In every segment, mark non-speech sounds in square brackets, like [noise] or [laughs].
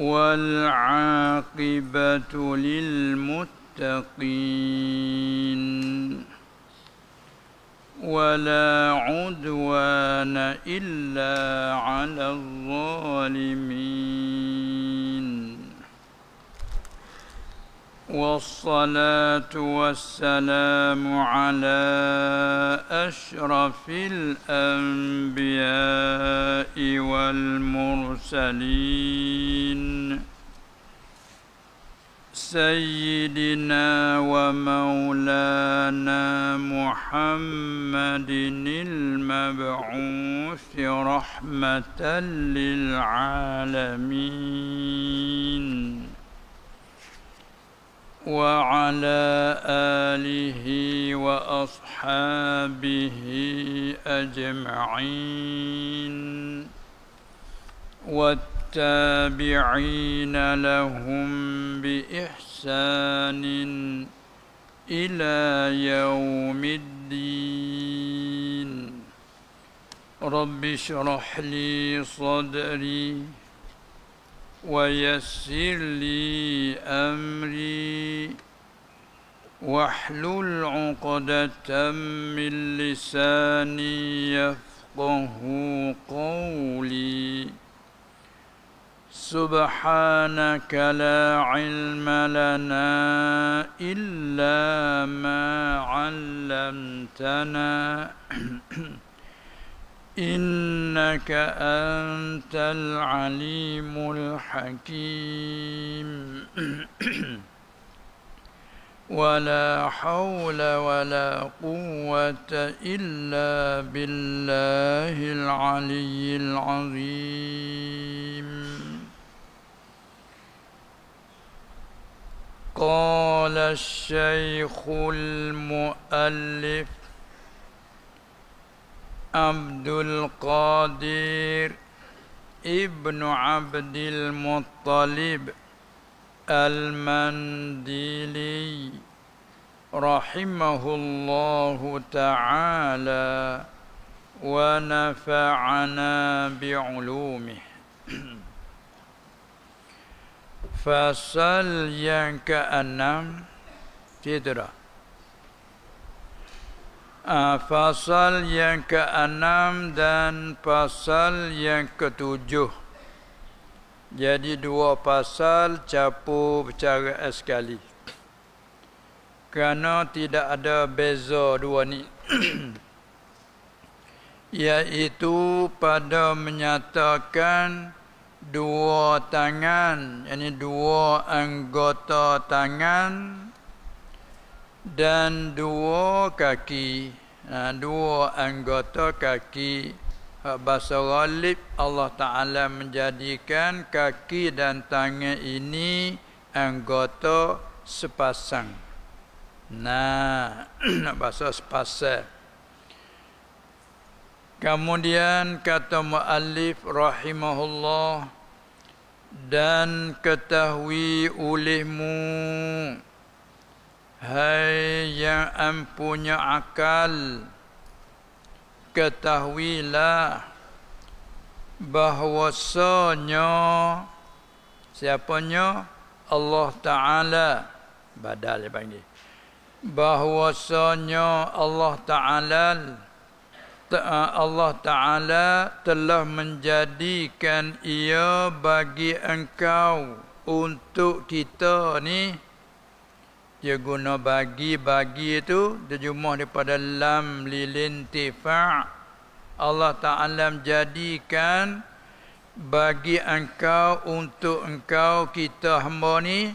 والعاقبة للمتقين ولا عدوان إلا على الظالمين والصلاة والسلام على أشرف الأنبياء والمرسلين سيدنا ومولانا محمد المبعوث رحمة للعالمين وعلى آله وأصحابه أجمعين والتابعين لهم بإحسان إلى يوم الدين رب اشرح لي صدري ويسر لي أمري واحلل عقدة من لساني يفقه قولي سبحانك لا علم لنا إلا ما علمتنا [clears throat] إنك أنت العليم الحكيم [clears throat] ولا حول ولا قوة إلا بالله العلي العظيم قال الشيخ المؤلف عبد القادر ابن عبد المطلب المنديلي رحمه الله تعالى ونفعنا بعلومه فصل ينك أنم Citra Fasal ah, yang ke-6 dan pasal yang ke-7 Jadi dua pasal capu bercara sekali Kerana tidak ada beza dua ni [clears throat] Iaitu pada menyatakan dua tangan Ini dua anggota Tangan dan dua kaki eh, dua anggota kaki eh, bahasa ghalib Allah Ta'ala menjadikan kaki dan tangan ini anggota sepasang nah [clears throat] bahasa sepasang kemudian kata muallif rahimahullah dan ketahui olehmu Hai yang empunya akal Ketahuilah Bahwasanya Siapanya Allah Ta'ala Badal dia panggil Bahwasanya Allah Ta'ala eh, Allah Ta'ala telah menjadikan ia bagi engkau untuk kita ni dia guna bagi-bagi itu terjemah daripada lam lilin tifa' Allah Ta'ala menjadikan bagi engkau untuk engkau kita hamba ni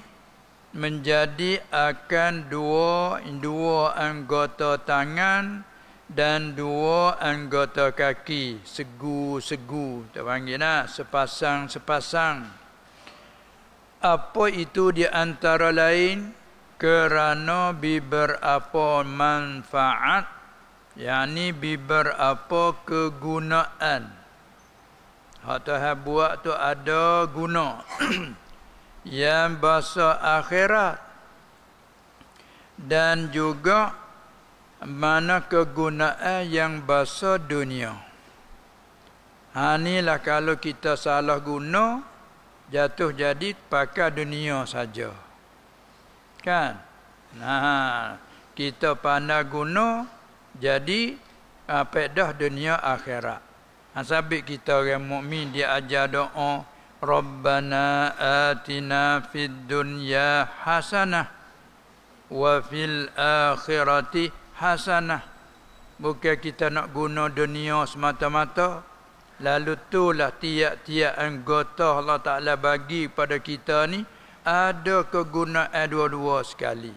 menjadi akan dua dua anggota tangan dan dua anggota kaki segu-segu tak lah, sepasang-sepasang apa itu di antara lain kerana biber apa manfaat yakni biber apa kegunaan hak Tuhan buat tu ada guna [clears throat] yang bahasa akhirat dan juga mana kegunaan yang bahasa dunia ha inilah kalau kita salah guna jatuh jadi pakai dunia saja kan nah kita pandai guna jadi uh, ah, dah dunia akhirat asabik ah, kita orang mukmin dia ajar doa rabbana atina fid dunya hasanah wa fil akhirati hasanah bukan kita nak guna dunia semata-mata lalu tu lah tiap-tiap anggota Allah Taala bagi pada kita ni ada kegunaan dua-dua sekali.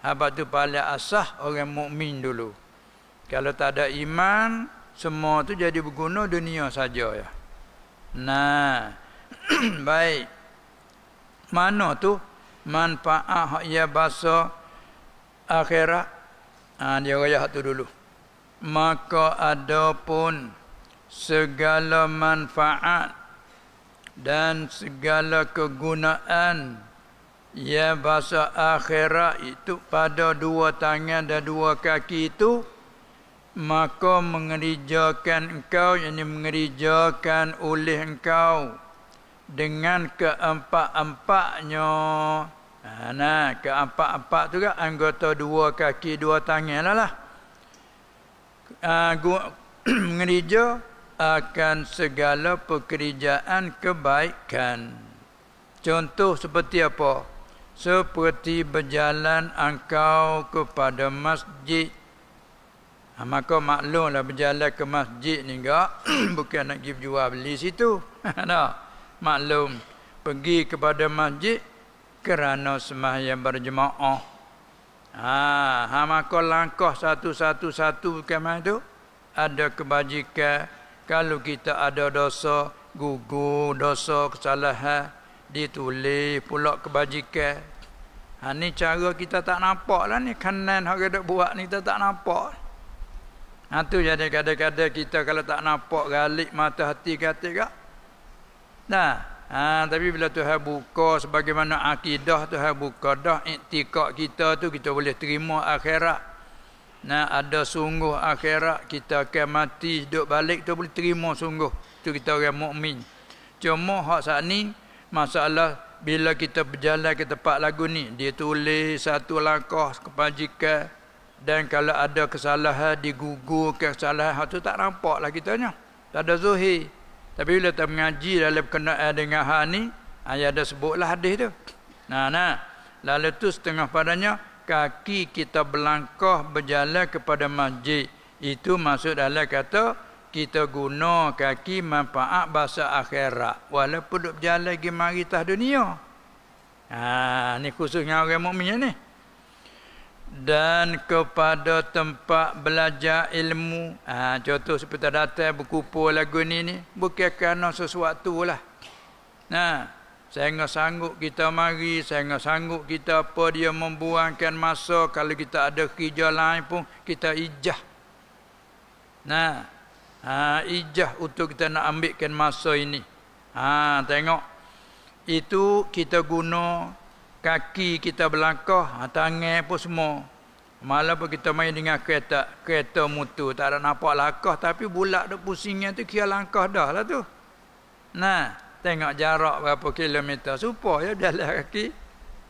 Habat tu paling asah orang mukmin dulu. Kalau tak ada iman, semua tu jadi berguna dunia saja ya. Nah, [clears throat] baik. Mana tu manfaat hak ya bahasa akhirat? Ha, dia raya tu dulu. Maka adapun segala manfaat dan segala kegunaan ya bahasa akhirat itu pada dua tangan dan dua kaki itu maka mengerjakan engkau yang mengerjakan oleh engkau dengan keempat-empatnya ha, nah keempat-empat tu kan anggota dua kaki dua tangan lah, lah. Uh, gua, [clears throat] mengerja akan segala pekerjaan kebaikan. Contoh seperti apa? Seperti berjalan engkau kepada masjid. Ha, maka maklumlah berjalan ke masjid ni enggak. [clears throat] Bukan nak pergi jual beli situ. nah, [laughs] maklum. Pergi kepada masjid kerana semayang berjemaah. Ha, ha, maka langkah satu-satu-satu bukan macam tu. Ada kebajikan kalau kita ada dosa gugur, dosa kesalahan, ditulis pula kebajikan. Ha, ni cara kita tak nampak lah ni. Kanan yang kita buat ni kita tak nampak. Ha, tu jadi kadang-kadang kita kalau tak nampak galik mata hati kata kak. Nah, ha, tapi bila Tuhan buka sebagaimana akidah Tuhan buka dah. Iktikak kita tu kita boleh terima akhirat. Nah ada sungguh akhirat kita akan mati hidup balik tu boleh terima sungguh tu kita orang mukmin. Cuma hak saat ni masalah bila kita berjalan ke tempat lagu ni dia tulis satu langkah kepajikan dan kalau ada kesalahan digugurkan kesalahan hak tu tak nampak lah kitanya. Tak ada zuhir. Tapi bila kita mengaji dalam kena dengan hal ni ayat ada sebutlah hadis tu. Nah nah lalu tu setengah padanya kaki kita berlangkah berjalan kepada masjid itu maksud adalah kata kita guna kaki manfaat bahasa akhirat walaupun duduk berjalan pergi mari tah dunia ha ni khususnya orang mukmin ni dan kepada tempat belajar ilmu ha, contoh seperti datang berkumpul lagu ni ni bukan kerana sesuatu lah nah ha. Saya Sehingga sanggup kita mari, sehingga sanggup kita apa dia membuangkan masa kalau kita ada kerja lain pun kita ijah. Nah, ha, ijah untuk kita nak ambilkan masa ini. Ha, tengok. Itu kita guna kaki kita berlangkah, ha, tangan pun semua. Malah pun kita main dengan kereta, kereta mutu. Tak ada nampak langkah tapi bulat dah pusingnya tu kira langkah dah lah tu. Nah, tengok jarak berapa kilometer supaya jalan kaki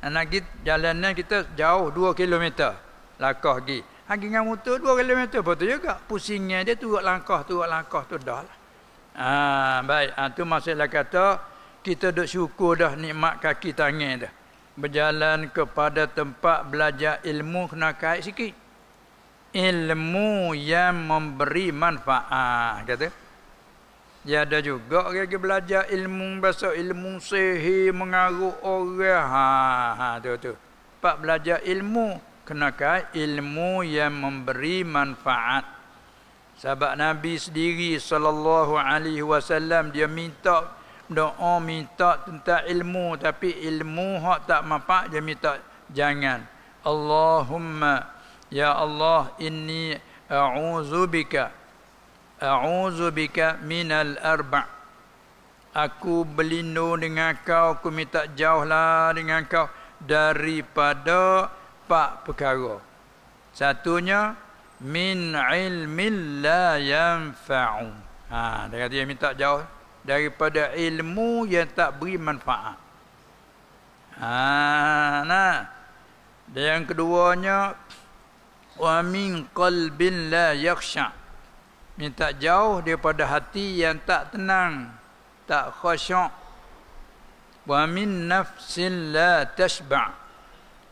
anak kita jalannya kita jauh 2 kilometer lakah pergi pergi dengan motor 2 kilometer betul juga pusingnya dia turut langkah turut langkah tu dah lah ha, baik ah, ha, tu maksudlah kata kita duk syukur dah nikmat kaki tangan dah berjalan kepada tempat belajar ilmu kena kait sikit ilmu yang memberi manfaat kata Ya ada juga orang yang belajar ilmu bahasa ilmu sihir mengaruh orang. Ha, ha tu tu. Pak belajar ilmu kenaka ilmu yang memberi manfaat. Sahabat Nabi sendiri sallallahu alaihi wasallam dia minta doa minta tentang ilmu tapi ilmu hak tak manfaat dia minta jangan. Allahumma ya Allah inni a'udzubika a'udzu bika minal arba' aku berlindung dengan kau aku minta jauhlah dengan kau daripada empat perkara satunya min ilmin la yanfa'u ha dia kata dia minta jauh daripada ilmu yang tak beri manfaat ha nah dan yang keduanya wa min qalbin la yakhsha' minta jauh daripada hati yang tak tenang tak khusyuk wa min nafsin la tashba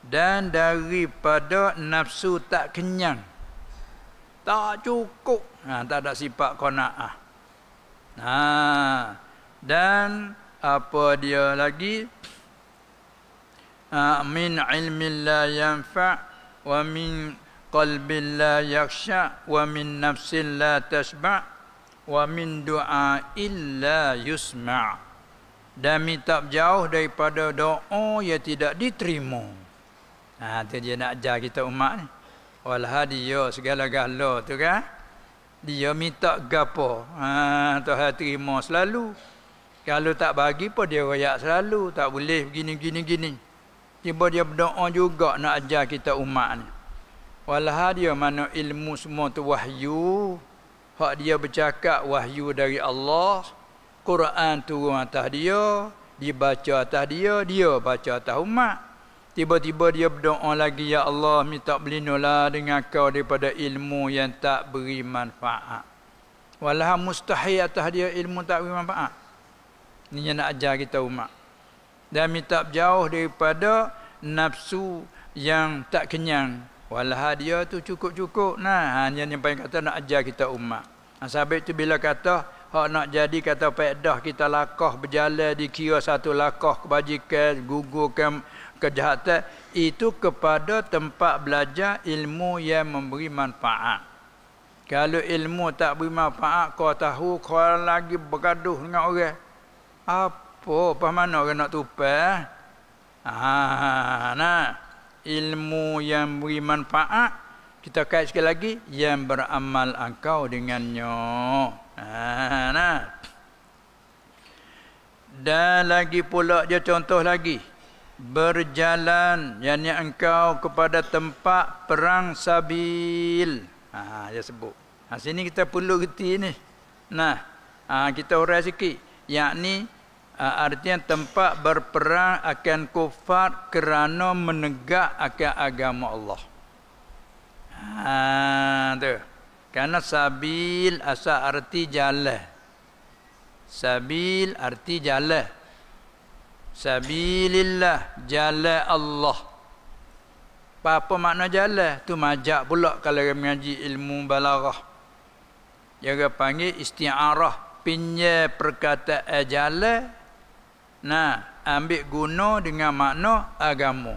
dan daripada nafsu tak kenyang tak cukup ha, tak ada sifat qanaah ah ha. dan apa dia lagi ha, min ilmin la yanfa wa min qalbin la yakhsha wa min nafsin la tashba wa min du'a illa yusma dan minta jauh daripada doa yang tidak diterima ha tu dia nak ajar kita umat ni wal hadiyo segala gala tu kan dia minta gapo ha hati terima selalu kalau tak bagi pun dia royak selalu tak boleh begini gini gini tiba dia berdoa juga nak ajar kita umat ni Walah dia mana ilmu semua tu wahyu. Hak dia bercakap wahyu dari Allah. Quran turun atas dia. Dibaca atas dia. Dia baca atas umat. Tiba-tiba dia berdoa lagi. Ya Allah minta belinulah dengan kau daripada ilmu yang tak beri manfaat. Walah mustahil atas dia ilmu tak beri manfaat. Ini yang nak ajar kita umat. Dan minta jauh daripada nafsu yang tak kenyang Walah dia tu cukup-cukup. Nah, hanya yang paling kata nak ajar kita umat. Ha, Sebab tu bila kata, hak nak jadi kata pedah kita lakah berjalan di kira satu lakah kebajikan, gugurkan kejahatan. Itu kepada tempat belajar ilmu yang memberi manfaat. Kalau ilmu tak beri manfaat, kau tahu kau lagi bergaduh dengan orang. Apa? Apa mana orang nak tupai? Ah, nah ilmu yang beri manfaat kita kait sekali lagi yang beramal engkau dengannya ha, nah dan lagi pula dia contoh lagi berjalan yakni engkau kepada tempat perang sabil ha dia sebut ha sini kita perlu reti ini. nah ha, kita urai sikit yakni Ah, artinya tempat berperang akan kufar kerana menegak akan agama Allah. Ha, tu. Karena sabil asa arti jalan. Sabil arti jalan. Sabilillah jalan Allah. Apa, apa makna jalan? Tu majak pula kalau orang mengaji ilmu balaghah. Yang dia panggil isti'arah, pinjam perkataan jalan Nah, ambil guna dengan makna agama.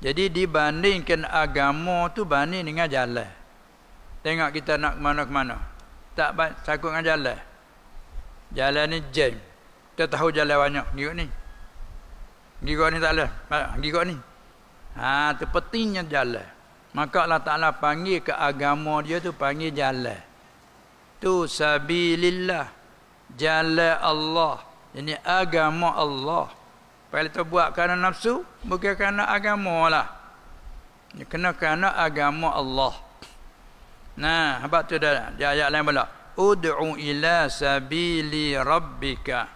Jadi dibandingkan agama tu banding dengan jalan. Tengok kita nak ke mana ke mana. Tak takut dengan jalan. Jalan ni jam. Kita tahu jalan banyak ni ni. Gigok ni tak ada. Ha, gigok ni. Ha, tu jalan. Maka Allah Ta'ala panggil ke agama dia tu panggil jalan. Tu sabilillah. Jalan Allah. Ini agama Allah. Kalau kita buat kerana nafsu, bukan kerana agama lah. Ini kena kerana agama Allah. Nah, apa tu dah? Di ayat lain pula. Udu'u ila sabili rabbika.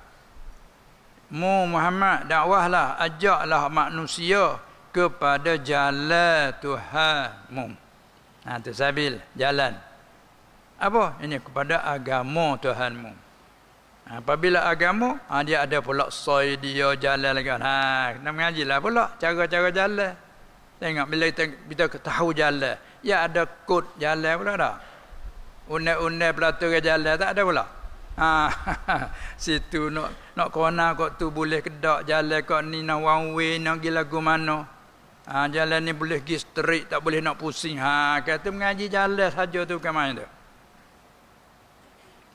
Mu Muhammad, dakwahlah, ajaklah manusia kepada jalan Tuhanmu. Nah, tu sabil, jalan. Apa? Ini kepada agama Tuhanmu. Apabila agama, ha, dia ada pula soy dia jalan lagi. Ha, kena mengajilah pula cara-cara jalan. Tengok bila kita, kita tahu jalan, ya ada kod jalan pula dah. Unai-unai peraturan jalan tak ada pula. Ha, [laughs] situ nak nak kona kok tu boleh kedak jalan kok ni nak one way nak gila lagu mana. Ha, jalan ni boleh pergi straight tak boleh nak pusing. Ha, kata mengaji jalan saja tu bukan main tu.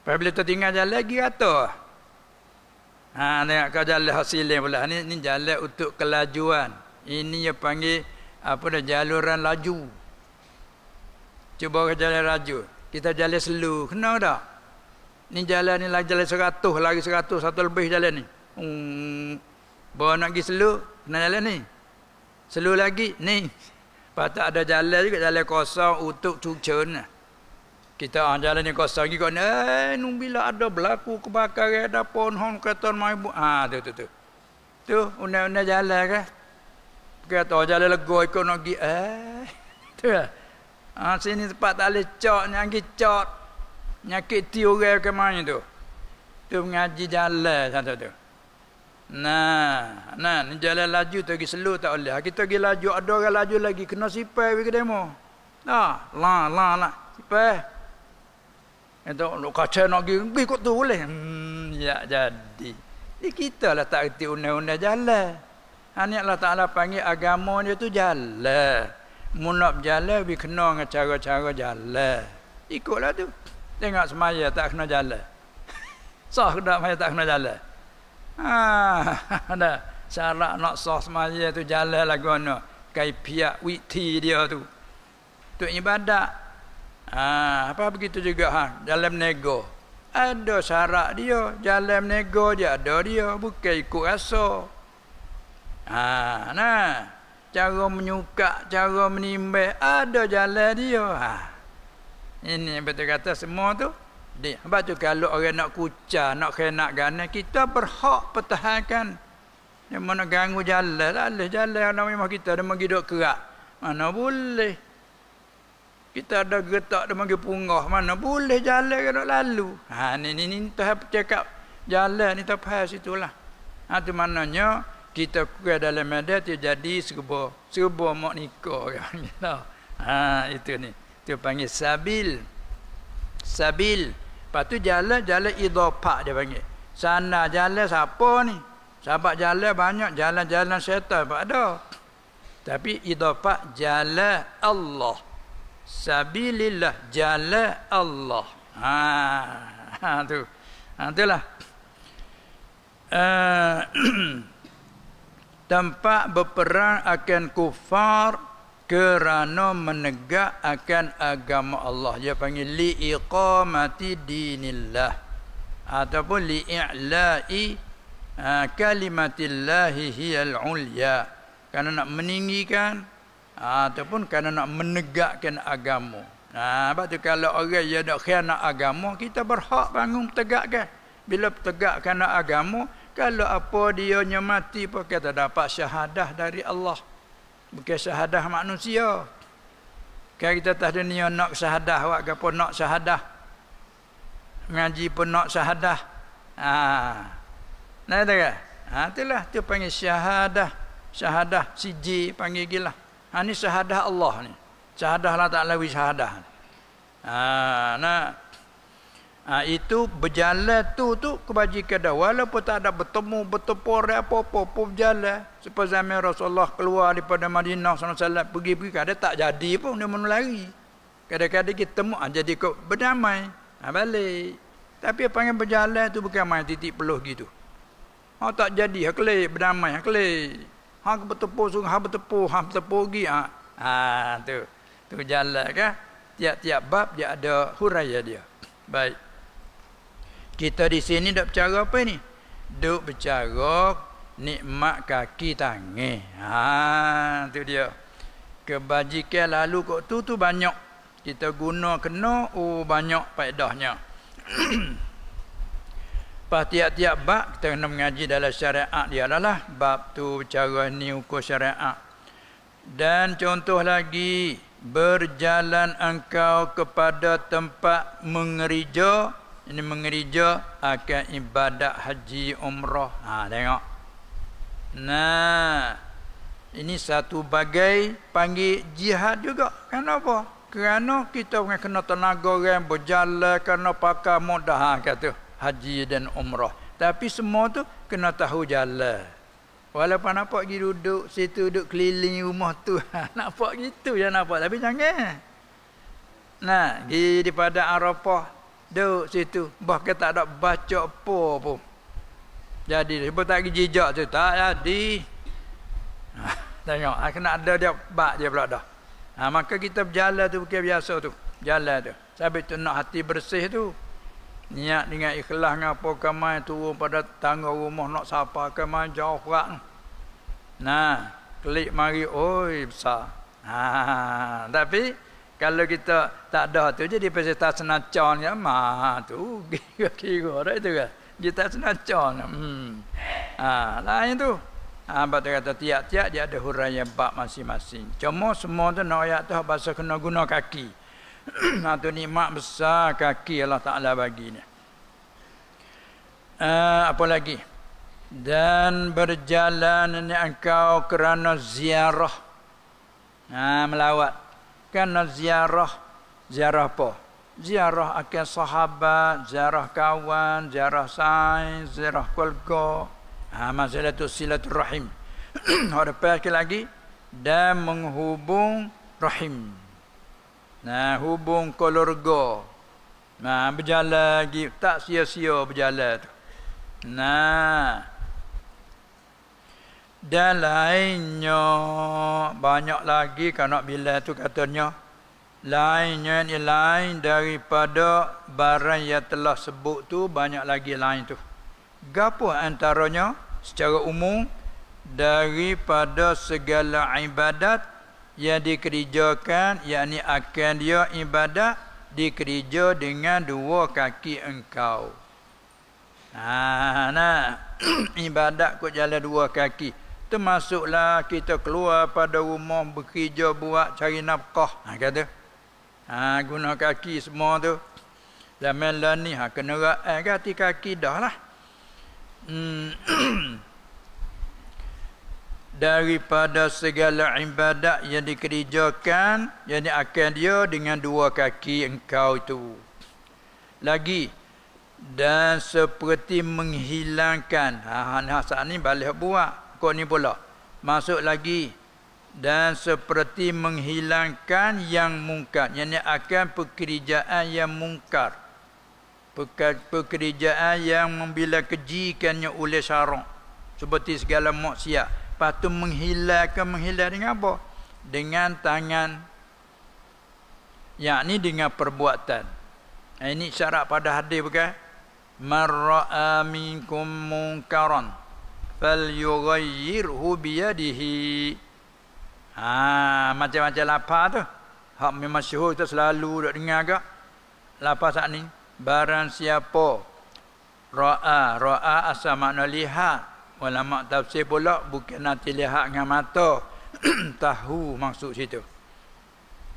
Lepas bila tinggal jalan lagi rata. Ha, tengok kau jalan hasilnya pula. Ini, ini jalan untuk kelajuan. Ini yang panggil apa dah jaluran laju. Cuba ke jalan laju. Kita jalan slow. Kena tak? Ini jalan ni lagi jalan seratus. Lagi seratus. Satu lebih jalan ni. Hmm. Bawa nak pergi slow. Kena jalan ni. Slow lagi. Ni. Lepas ada jalan juga. Jalan kosong untuk cucun. Ha. Kita orang ah, jalan yang kosong kan? Eh, nung bila ada berlaku kebakaran, ada pohon, kereta rumah ibu. Ha, tu, tu, tu. Tu, undang-undang jalan ke? Kereta orang jalan lego ikut nak pergi. Eh, [laughs] tu lah. Ha, sini tempat tak boleh cok, nyanyi cok. Nyakit ti orang ke mana tu. Tu mengaji jalan, satu tu. Nah, nah, ni jalan laju tu pergi slow tak boleh. Ah, kita pergi laju, ada orang laju lagi. Kena sipai pergi demo. Nah, lah, lah, lah. Sipai. Entah nak kaca nak pergi, pergi kot tu boleh. Hmm, ya jadi. Ini kita lah tak kerti undang-undang jalan. Hanya Allah Ta'ala panggil agama dia tu jalan. Munak jalan, lebih kena dengan cara-cara jalan. Ikutlah tu. Tengok semaya tak kena jalan. [laughs] sah ke tak semaya tak kena jalan? Ha, [laughs] dah. Syarat nak sah semaya tu jalan lah guna. Kaya pihak witi dia tu. tu ibadat, Ha, apa begitu juga ha, dalam nego. Ada syarat dia, jalan nego dia ada dia, bukan ikut rasa. Ha, nah. Cara menyuka, cara menimba ada jalan dia. Ha. Ini betul kata semua tu. Dia apa tu kalau orang nak kucar nak kenak gana kita berhak pertahankan. Yang mana ganggu jalan, alih lah, jalan nama kita, dia mengidok kerak. Mana boleh kita ada getak dia panggil punggah mana boleh jalan ke nak lalu ha ni ni ni tu hab cakap jalan ni tak situlah ha tu mananya kita kuat dalam media dia jadi serba serba mak nikah [laughs] kan kita ha itu ni tu panggil sabil sabil lepas tu jalan jalan idopak dia panggil sana jalan siapa ni sahabat jalan banyak jalan-jalan syaitan pak ada tapi idopak jalan Allah sabilillah jala Allah. Ha, ha tu. Ha itulah. Uh, [clears throat] tempat berperang akan kufar kerana menegak akan agama Allah. Dia panggil li iqamati dinillah ataupun li i'la'i uh, ha, kalimatillahi hiyal ulya. Karena nak meninggikan ha, ataupun kerana nak menegakkan agama. Ha, sebab tu kalau orang yang nak khianat agama, kita berhak bangun tegakkan. Bila tegakkan agama, kalau apa dia yang mati pun kita dapat syahadah dari Allah. Bukan syahadah manusia. Kalau kita tak ada niat nak syahadah, awak ke pun nak syahadah. Ngaji pun nak syahadah. Ha. Nah, tak? Kan? Ha, itulah. tu panggil syahadah. Syahadah, siji panggil gila. Ha ni syahadah Allah ni. Syahadah Allah Taala wi syahadah. Ha nah. Ha, itu berjalan tu tu kebajikan dah walaupun tak ada bertemu bertepur apa-apa pun berjalan Seperti zaman Rasulullah keluar daripada Madinah sallallahu alaihi wasallam pergi-pergi kadang tak jadi pun dia menu lari kadang-kadang kita temu ha, jadi kok berdamai ha, balik tapi apa yang berjalan tu bukan main titik peluh gitu ha, tak jadi ha kelik berdamai ha kelik hang bertepuk sungai, hang bertepuk, hang bertepuk lagi. Ha. ha tu. Tu jalan kan. Tiap-tiap bab dia ada huraya dia. Baik. Kita di sini nak bercara apa ni? Duk bercara nikmat kaki tangi. Ha ah, tu dia. Kebajikan lalu kok tu tu banyak. Kita guna kena oh banyak faedahnya. [clears throat] Lepas tiap-tiap bab kita kena mengaji dalam syariat dia adalah lah. bab tu cara ni hukum syariat. Dan contoh lagi berjalan engkau kepada tempat mengerija ini mengerija akan ibadat haji umrah. Ha tengok. Nah. Ini satu bagai panggil jihad juga. Kenapa? Kerana kita kena tenaga orang berjalan kerana pakai mudah ha, kata haji dan umrah. Tapi semua tu kena tahu jalan. Walaupun nampak pergi duduk situ duduk keliling rumah tu. [laughs] nampak gitu je nampak. Tapi jangan. Nah, di daripada Arafah duduk situ. Bahkan tak ada baca apa pun. Jadi sebab tak pergi jejak tu. Tak jadi. [laughs] Tengok. Ha, kena ada dia bak dia pula dah. Ha, maka kita berjalan tu bukan biasa tu. Jalan tu. Sabit tu nak hati bersih tu niat dengan ikhlas ngapo kamai turun pada tangga rumah nak sapa kamai jauh rak nah klik mari oi besar ha tapi kalau kita tak ada tu jadi peserta senacan ya mah tu kira-kira dah itu kan kita senacan hmm ha lain tu ha apa kata tiap-tiap dia ada huraian bab masing-masing cuma semua tu nak ayat tu bahasa kena guna kaki satu [clears throat] nikmat besar kaki Allah Ta'ala bagi ni. Uh, apa lagi? Dan berjalan ni engkau kerana ziarah. Ha, melawat. kan ziarah. Ziarah apa? Ziarah akan sahabat, ziarah kawan, ziarah sains, ziarah keluarga, Ha, masalah tu silaturrahim. [clears throat] Orang lagi. Dan menghubung Rahim. Nah hubung kolorgo. Nah berjalan lagi tak sia-sia berjalan tu. Nah. Dan lainnya banyak lagi kerana bila tu katanya lainnya ni lain daripada barang yang telah sebut tu banyak lagi lain tu. Gapo antaranya secara umum daripada segala ibadat yang dikerjakan yakni akan dia ibadat dikerja dengan dua kaki engkau ha, nah nah [clears throat] ibadat kok jalan dua kaki termasuklah kita keluar pada rumah bekerja buat cari nafkah ha, kata ha, guna kaki semua tu zaman lah ni ha, kena rakan eh, kaki dah lah hmm. [clears throat] daripada segala ibadat yang dikerjakan yang akan dia dengan dua kaki engkau itu lagi dan seperti menghilangkan ha, ha ni saat ni balik buat kok ni pula masuk lagi dan seperti menghilangkan yang mungkar yang akan pekerjaan yang mungkar pekerjaan yang membila kejikannya oleh syarak seperti segala maksiat Lepas tu menghilangkan menghilang dengan apa? Dengan tangan. Yang ini dengan perbuatan. Eh, ini syarat pada hadis bukan? Marra'a minkum munkaran. Fal yugayirhu biyadihi. Ha, macam-macam lapar tu. Hak memang syuhur tu selalu duk dengar ke? Lapar saat ni. Barang siapa? Ra'a. Ra'a asal makna lihat ulama tafsir pula bukan nanti lihat dengan mata [clears throat] tahu maksud situ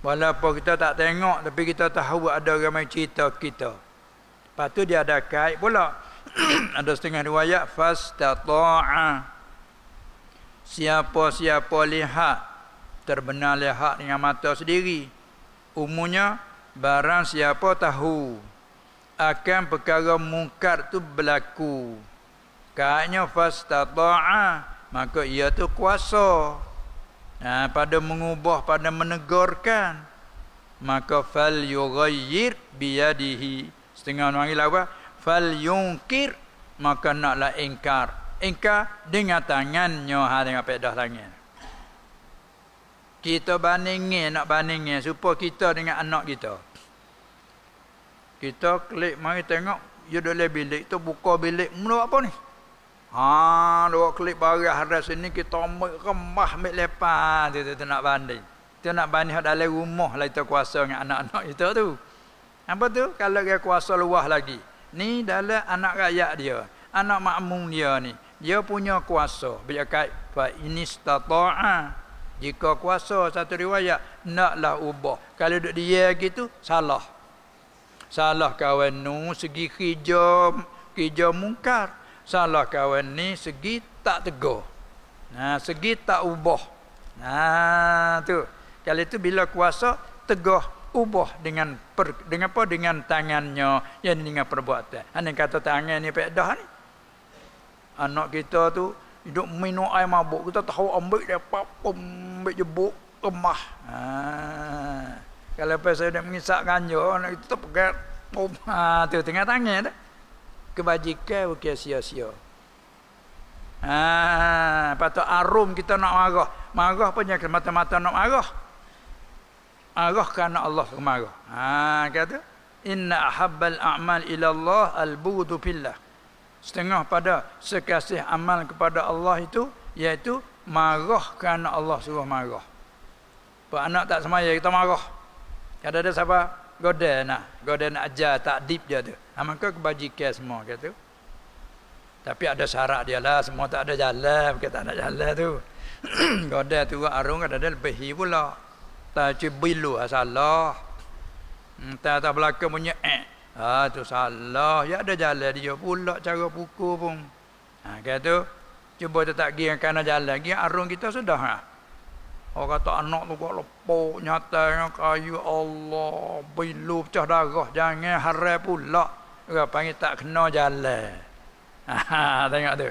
walaupun kita tak tengok tapi kita tahu ada ramai cerita kita lepas tu dia ada kait pula [clears throat] ada setengah riwayat fastata'a siapa-siapa lihat terbenar lihat dengan mata sendiri umumnya barang siapa tahu akan perkara mungkar tu berlaku Kaknya fastata'a maka ia tu kuasa. Nah, ha, pada mengubah pada menegurkan maka fal yughayyir bi yadihi. Setengah orang panggil apa? Fal yungkir maka naklah ingkar. Ingkar dengan tangannya ha dengan pedah tangan. Kita bandingin nak bandingin supaya kita dengan anak kita. Kita klik mari tengok dia dalam bilik tu buka bilik mula apa ni? Ha, dua klik baru hari sini kita ambil remah mik lepas tu tu nak banding. Tu nak banding dalam rumah lah itu kuasa dengan anak-anak itu tu. Apa tu? Kalau dia kuasa luah lagi. Ni dalam anak rakyat dia. Anak makmum dia ni. Dia punya kuasa. Dia kata, ini setata'a. Jika kuasa satu riwayat, naklah ubah. Kalau duduk dia gitu, salah. Salah kawan nu, segi hijau, hijau mungkar salah kawan ni segi tak tegur. Nah, segi tak ubah. Nah, tu. Kalau itu bila kuasa tegur ubah dengan per, dengan apa dengan tangannya yang dengan perbuatan. Ani kata tangan ni pek dah ni. Anak kita tu hidup minum air mabuk kita tahu ambil dia pak pum ambil jebuk lemah. Ha. Kalau pasal dia mengisap ganja anak itu tak pegat pum oh, ha, ah, tu tengah tangan dah kebajikan bukan sia-sia. Ah, ha, patut arum kita nak marah. Marah pun jangan mata-mata nak marah. Marah kerana Allah suruh marah. Ha, kata inna ahabbal a'mal ila Allah al-budu billah. Setengah pada sekasih amal kepada Allah itu iaitu marah kerana Allah suruh marah. Pak anak tak semaya kita marah. Kadang-kadang siapa? godel nak ah. godel nak ajar deep dia tu ha, maka kebajikan semua kata tapi ada syarat dia lah semua tak ada jalan bukan tak ada jalan tu [clears throat] godel tu arung kata ada lebih pula tak cibilu ah, salah tak tak belakang punya eh ha, tu salah ya ada jalan dia pula cara pukul pun ha, kata cuba tetap pergi kena jalan pergi arung kita sudah ha? orang kata anak tu kau lepas tepuk nyata yang kayu Allah bilu pecah darah jangan harap pula dia panggil tak kena jalan ha, tengok tu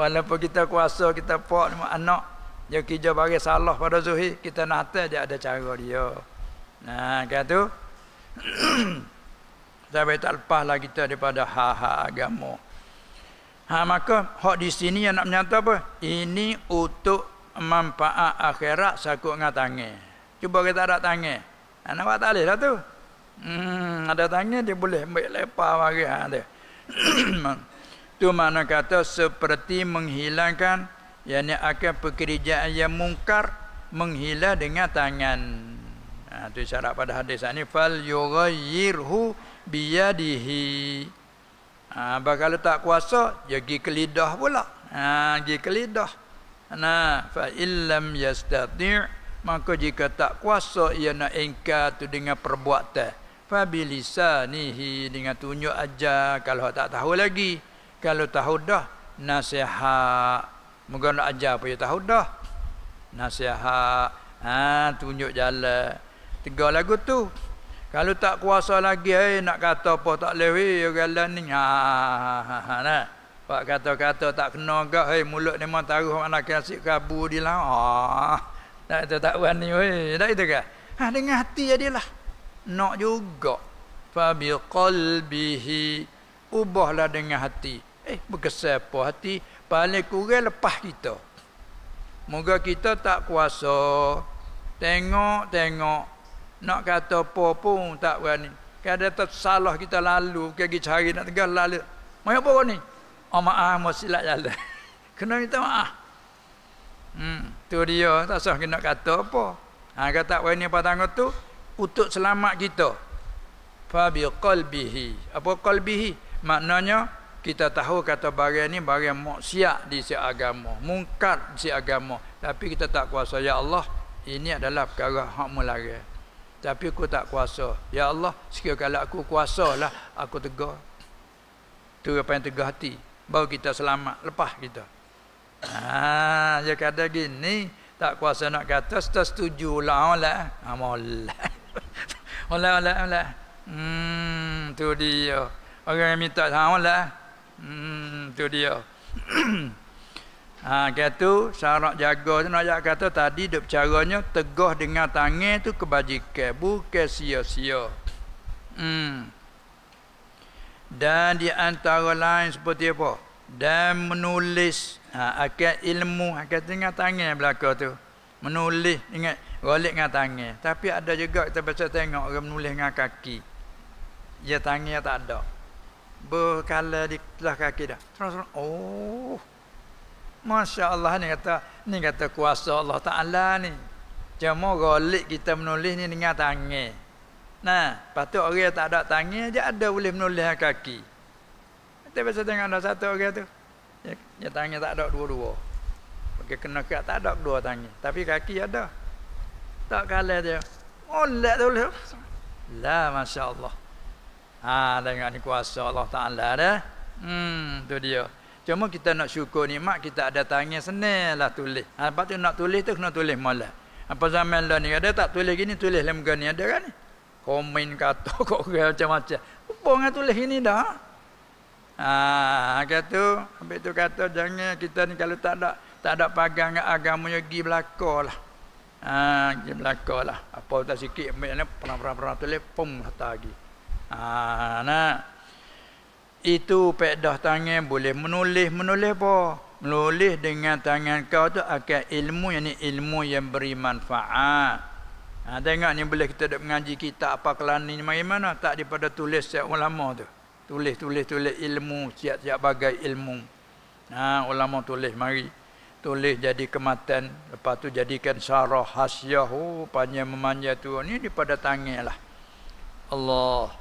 walaupun kita kuasa kita pak lima anak dia kerja bagi salah pada zuhi kita nak atas dia ada cara dia nah kan tu [clears throat] sampai tak lepas lah kita daripada ha-ha agama ha, maka hak di sini yang nak menyata apa ini untuk manfaat akhirat sakut dengan tangan Cuba kita ada tangan. Ha, nampak tak boleh lah tu. Hmm, ada tangan dia boleh ambil lepas bagi ha, ah, [clears throat] dia. tu mana kata seperti menghilangkan yang ni akan pekerjaan yang mungkar menghilang dengan tangan. Ha, tu syarat pada hadis ini. Fal yugayirhu biyadihi. Ha, kalau tak kuasa, dia pergi ke lidah pula. Ha, pergi ke lidah. Nah, fa illam yastati' maka jika tak kuasa ia nak ingkar tu dengan perbuatan fabilisa nihi dengan tunjuk aja kalau tak tahu lagi kalau tahu dah nasihat moga nak aja apa ya tahu dah nasihat ha tunjuk jalan tiga lagu tu kalau tak kuasa lagi eh nak kata apa tak leweh ya galan ni ha ha ha nah ha, ha, ha. pak kata-kata tak kena gak Hey eh, mulut ni memang taruh anak kasih kabu di lah ha, tak tahu tak berani oi. Tak itu ke? Ha dengan hati jadilah. Ya nak juga. Fa bi qalbihi ubahlah dengan hati. Eh berkesan apa hati? Paling kurang lepas kita. Moga kita tak kuasa tengok-tengok nak kata apa pun tak berani. Kadang tersalah kita lalu, kaki cari nak tegak lalu. Mai apa ni? Oh maaf, mesti lah jalan. [laughs] Kena minta maaf. Hmm. Tu dia tak usah kena kata apa. Ha kata wani patang tu untuk selamat kita. Fa bi qalbihi. Apa qalbihi? Maknanya kita tahu kata barang ini barang maksiat di si agama, mungkar di si agama. Tapi kita tak kuasa ya Allah, ini adalah perkara hak melarang. Tapi aku tak kuasa. Ya Allah, sekiranya aku kuasa lah, aku tegar. Tu apa yang tegar hati baru kita selamat lepas kita. Ah, dia kata gini, tak kuasa nak kata setelah setuju lah lah. Amolah. [laughs] Olah olah olah. Hmm, tu dia. Orang yang minta sama ha, lah. Hmm, tu dia. ha, [clears throat] kata syarat jaga tu nak kata tadi dia caranya teguh dengan tangan tu kebajikan. Bukan sia-sia. Hmm. Dan di antara lain seperti apa? dan menulis ha, akan ilmu akan dengan tangan belaka tu menulis ingat golek dengan tangan tapi ada juga kita baca tengok orang menulis dengan kaki ya tangan tak ada berkala di telah kaki dah terus oh masya-Allah ni kata ni kata kuasa Allah Taala ni cuma golek kita menulis ni dengan tangan nah patut orang yang tak ada tangan dia ada boleh menulis dengan kaki kita biasa tengok ada satu orang tu. Dia, dia tak ada dua-dua. Pakai kena kak tak ada dua tanya. Tapi kaki ada. Tak kalah dia. Oh, lak tu lah. Lah, Masya Allah. Ha, tengok ni kuasa Allah Ta'ala dah. Hmm, tu dia. Cuma kita nak syukur ni mak kita ada tanya senil lah tulis. Ha, lepas tu nak tulis tu kena tulis malah. Apa zaman lah ni ada tak tulis gini tulis lah ni ada kan ni. Komen kata [laughs] kok macam-macam. Bukan dengan tulis ini dah? Ha, kata habis tu kata jangan kita ni kalau tak ada tak ada pagang agama yo ya gi belakolah. Ha, ah, gi belakolah. Apa tak sikit ambil ni pernah-pernah telefon hata lagi. Ha, nah. Itu pedah tangan boleh menulis menulis apa? Menulis dengan tangan kau tu akan ilmu yang ni ilmu yang beri manfaat. Ha, tengok ni boleh kita dapat mengaji kitab apa kelani ni mari mana tak daripada tulis ulama tu. Ha, tulis-tulis-tulis ilmu siap-siap bagai ilmu ha ulama tulis mari tulis jadi kematan lepas tu jadikan syarah hasyah oh, panjang memanjang tu ni daripada tangih lah Allah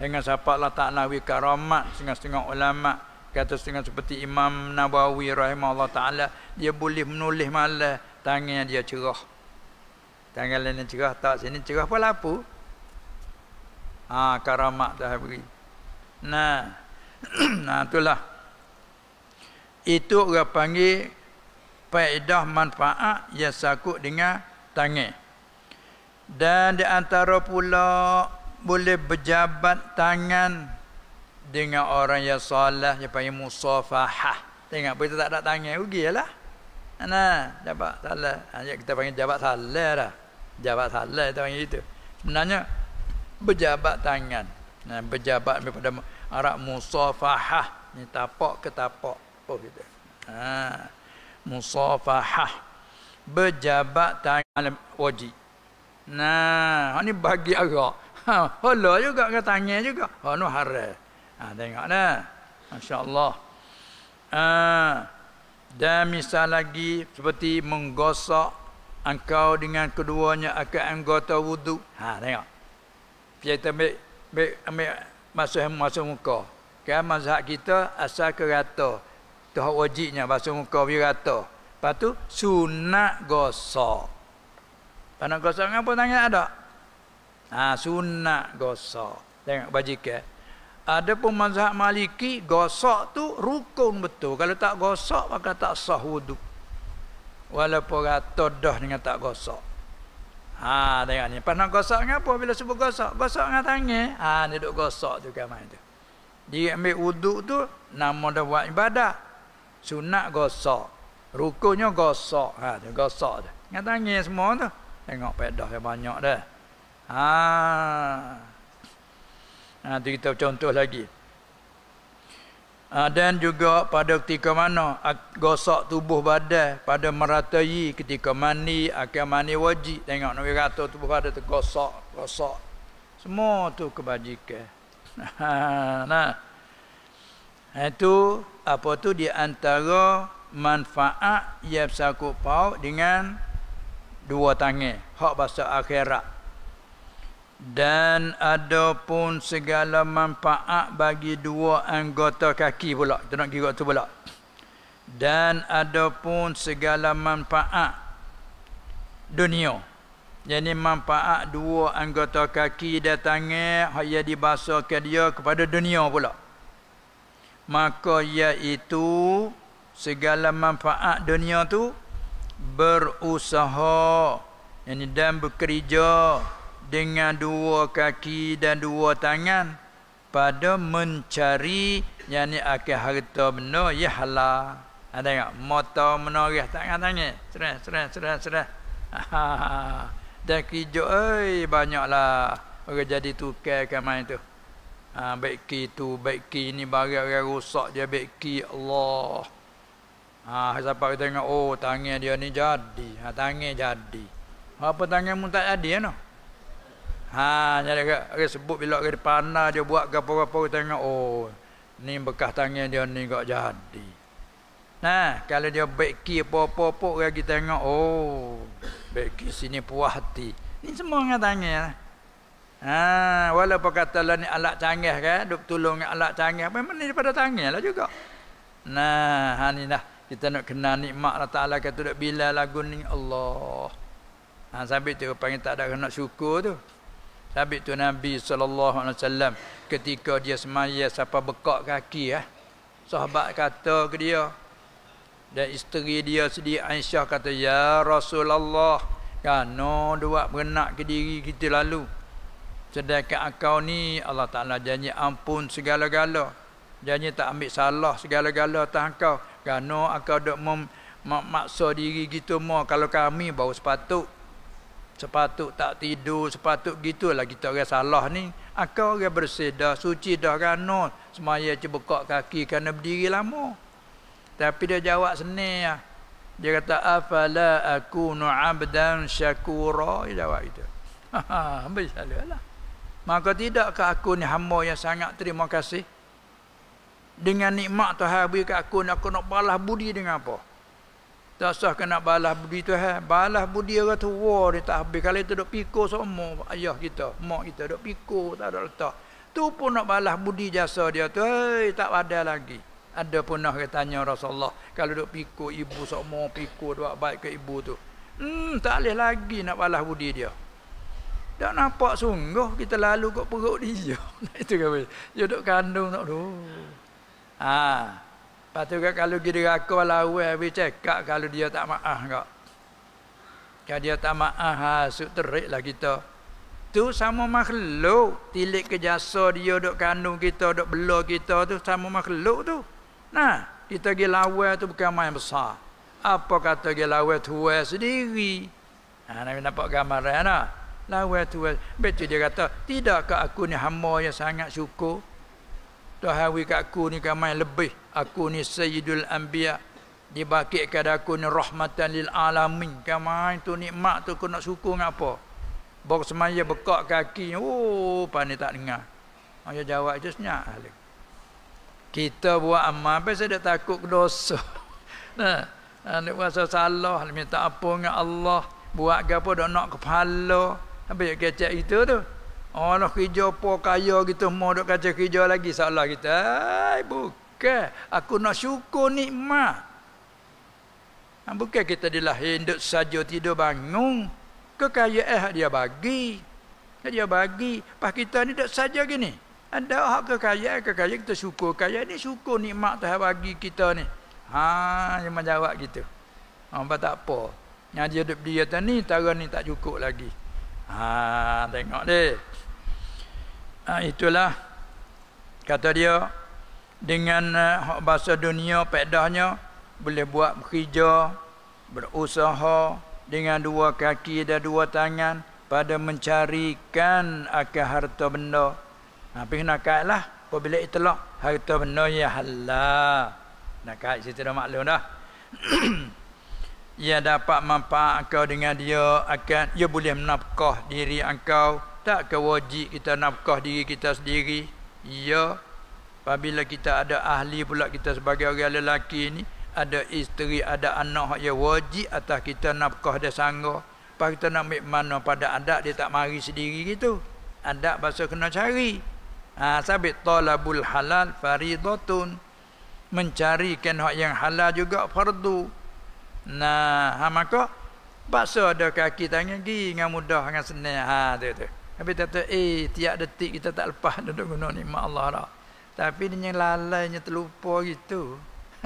dengan sahabat lah tak nawi karamat setengah-setengah ulama kata setengah seperti Imam Nabawi rahimahullah ta'ala dia boleh menulis malah tangan dia cerah tangan lain cerah tak sini cerah pun lapu ha, karamat dah beri Nah. [clears throat] nah itulah. Itu orang panggil faedah manfaat yang sakut dengan tangan. Dan di antara pula boleh berjabat tangan dengan orang yang salah yang panggil musafahah. Tengok betul tak ada tangan rugilah. Nah, jabat salah. Ayat ha, kita panggil jabat salah dah. Jabat salah tu panggil itu. Sebenarnya berjabat tangan. Nah, berjabat daripada Arab musafahah. Ni tapak ke tapak. Oh, kita. Ah, ha. Musafahah. Berjabat tangan wajib. Nah, ini bagi agak. Ha, hala juga ke tangan juga. Ha, ni haram. Ha, tengok dah. Masya-Allah. Ha. Dan misal lagi seperti menggosok engkau dengan keduanya akan anggota wuduk. Ha, tengok. Kita ambil ambil masuk masuk muka. Kan mazhab kita asal ke rata. Tu hak wajibnya basuh muka bagi rata. Lepas sunat gosok. Tanah gosok dengan apa tanya ada? Ha sunat gosok. Tengok bajikan. Ada pun mazhab maliki gosok tu rukun betul. Kalau tak gosok maka tak sah wuduk. Walaupun rata dah dengan tak gosok. Ha tengok ni pernah gosok dengan apa bila sebut gosok? Gosok dengan tangan. Ha ni duk gosok tu kan tu. Dia ambil wuduk tu nama dah buat ibadat. Sunat gosok. Rukunya gosok. Ha tu gosok tu. Dengan tangan semua tu. Tengok pedah yang banyak dah. Ha. Ha tu kita contoh lagi. Ah, dan juga pada ketika mana gosok tubuh badan pada meratai ketika mandi akan mandi wajib tengok Nabi kata tubuh badan tergosok gosok semua tu kebajikan [laughs] nah itu apa tu di antara manfaat yang sakup pau dengan dua tangan hak bahasa akhirat dan ada pun segala manfaat bagi dua anggota kaki pula kita nak kira tu pula dan ada pun segala manfaat dunia jadi manfaat dua anggota kaki dan tangan hanya dibasakan dia kepada dunia pula maka iaitu segala manfaat dunia tu berusaha ini yani dan bekerja dengan dua kaki dan dua tangan pada mencari yang akan harta benda ya hala ada tengok mata menoreh tangan tangan serah serah serah serah ha, ha, ha, dan kijok oi banyaklah orang jadi tukar kan main tu ha, baik ki tu baik ki ni barang orang rosak dia baik ki Allah ha, siapa kita tengok oh tangan dia ni jadi ha, tangan jadi apa tangan mu tak jadi ya, no? Ha, jadi dia sebut bila dia panah dia buat ke apa-apa tengok oh ni bekas tangan dia ni gak jadi. Nah, ha, kalau dia beki apa-apa pun lagi tengok oh beki sini puas hati. Ni semua dengan tangan. Lah. Ha, walaupun kata lah ni alat canggih kan, duk tolong dengan alat canggih, memang ni daripada tangan lah juga. Nah, ha ni dah. Kita nak kena nikmat Allah Ta'ala kata duk bila lagu ni Allah. Ha, sambil tu panggil tak ada nak syukur tu. Tapi tu Nabi sallallahu alaihi wasallam ketika dia semaya siapa bekak kaki eh. Ya. Sahabat kata ke dia dan isteri dia sedih Aisyah kata ya Rasulullah kano dua berenak ke diri kita lalu. Sedangkan engkau ni Allah Taala janji ampun segala-gala. Janji tak ambil salah segala-gala atas engkau. Kano engkau dok memaksa diri gitu mah kalau kami baru sepatutnya sepatut tak tidur sepatut gitulah kita orang salah ni akal orang bersih dah suci dah rana semaya cebuka kaki kerana berdiri lama tapi dia jawab senih ah ya. dia kata afala aku nu abdan syakura dia jawab itu ambil [laughs] ha, salahlah maka tidakkah aku ni hamba yang sangat terima kasih dengan nikmat Tuhan beri kat aku ni aku nak balas budi dengan apa tak sah kena balas budi tu eh. Balas budi orang tu war dia tak habis. Kalau itu dok piko semua ayah kita, mak kita dok piko, tak ada letak. Tu pun nak balas budi jasa dia tu, hei tak ada lagi. Ada pun nak tanya Rasulullah, kalau dok piko ibu semua piko, dua baik ke ibu tu. Hmm, tak boleh lagi nak balas budi dia. Tak nampak sungguh kita lalu kok perut dia. [laughs] itu kan. Dia duk kandung tak tu. Ah. Ha. Lepas tu kan kalau pergi deraka lawa habis cekak kalau dia tak maaf kak. Kalau dia tak maaf ha, suk terik lah kita. Tu sama makhluk tilik ke jasa dia dok kandung kita, dok bela kita tu sama makhluk tu. Nah, kita pergi lawa tu bukan main besar. Apa kata pergi lawa tua sendiri. Ha, nak nampak gambaran lah. tu tua. Betul dia kata, tidak ke aku ni hamba yang sangat syukur? Tuhan wi kat aku ni kan main lebih. Aku ni sayyidul anbiya. Dibakit kat aku ni rahmatan lil alamin. Kan main tu nikmat tu aku nak suku dengan apa? Bok semaya bekak kaki. Oh, pandai tak dengar. Ayah jawab je senyap. Lah Kita buat amal. Apa saya takut ke dosa? [laughs] nah, anak rasa salah. Minta apa dengan Allah. Buat ke apa? Dok nak kepala. Apa yang kecek itu tu? Oh nak kerja apa kaya gitu mau dok kerja kerja lagi salah kita. Ay, bukan. Aku nak syukur nikmat. Ah bukan kita dilahir duk saja tidur bangun. Kekayaan hak dia bagi. dia bagi. Pas kita ni duk saja gini. Ada hak kekayaan, kekayaan kita syukur. Kaya ni syukur nikmat Tuhan bagi kita ni. Ha, yang menjawab gitu. Ha, tak apa. Yang dia duduk di atas ni, ni tak cukup lagi. Ha, tengok deh ha, itulah kata dia dengan eh, hak uh, bahasa dunia pedahnya boleh buat kerja berusaha dengan dua kaki dan dua tangan pada mencarikan akan harta benda tapi ah, ha, nak kailah apabila itulah harta benda ya Allah nak kait situ dah maklum dah [clears throat] ia dapat manfaat engkau dengan dia akan ia boleh menafkah diri engkau tak ke wajib kita nafkah diri kita sendiri ya apabila kita ada ahli pula kita sebagai orang lelaki ni ada isteri ada anak ya wajib atas kita nafkah dia sangga apa kita nak ambil mana pada adat dia tak mari sendiri gitu adat bahasa kena cari ha, sabit talabul halal faridotun mencarikan hak yang halal juga fardu Nah, ha maka paksa ada kaki tangan gi dengan mudah dengan senang ha tu tu. Tapi tu eh tiap detik kita tak lepas [laughs] duduk guna nikmat Allah dah. Tapi dia yang lalainya terlupa gitu. [laughs]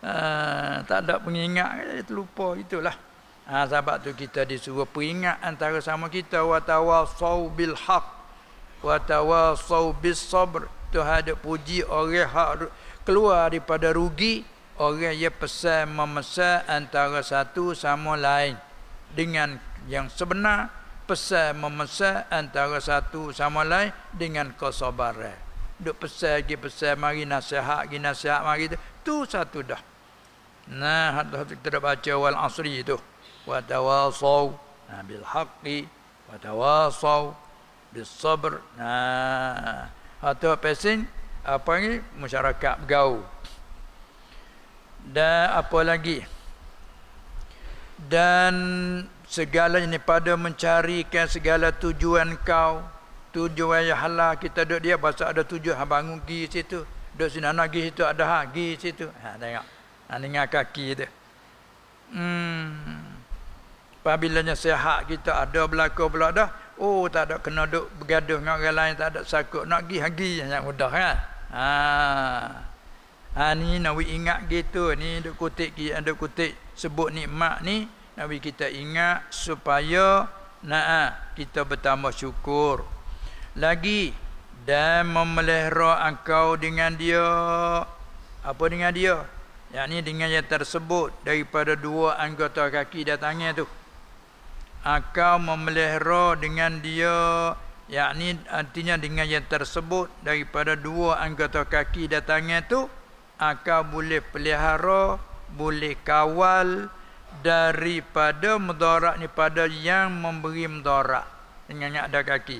ha, tak ada pengingat dia terlupa gitulah. Ha sebab tu kita disuruh peringat antara sama kita wa tawassau bil haq wa tawassau bis sabr. Tu hadap puji orang hak keluar daripada rugi orang yang pesan memesan antara satu sama lain dengan yang sebenar pesan memesan antara satu sama lain dengan kesabaran duk pesan lagi pesan mari nasihat lagi nasihat mari tu tu satu dah nah hadis kita dah baca wal asri tu wa tawasau nah, bil haqqi wa tawasau bis sabr nah atau pesin apa ni masyarakat bergaul dan apa lagi dan segala ini pada mencarikan segala tujuan kau tujuan yang halal kita duduk dia bahasa ada tujuan ha, bangun pergi situ duduk sini anak pergi situ ada ha pergi situ ha, tengok ha, dengar kaki tu hmm apabilanya sehat kita ada berlaku pula dah oh tak ada kena duduk bergaduh dengan orang lain tak ada sakut nak pergi pergi yang mudah kan ha. Ha ni Nabi ingat gitu ni duk kutik ki ada kutip sebut nikmat ni Nabi kita ingat supaya naah ha, kita bertambah syukur. Lagi dan memelihara engkau dengan dia apa dengan dia? Yang ni dengan yang tersebut daripada dua anggota kaki datangnya tu. Engkau memelihara dengan dia yakni artinya dengan yang tersebut daripada dua anggota kaki datangnya tu Aka boleh pelihara boleh kawal daripada mudarat ni pada yang memberi mudarat dengan nyak ada kaki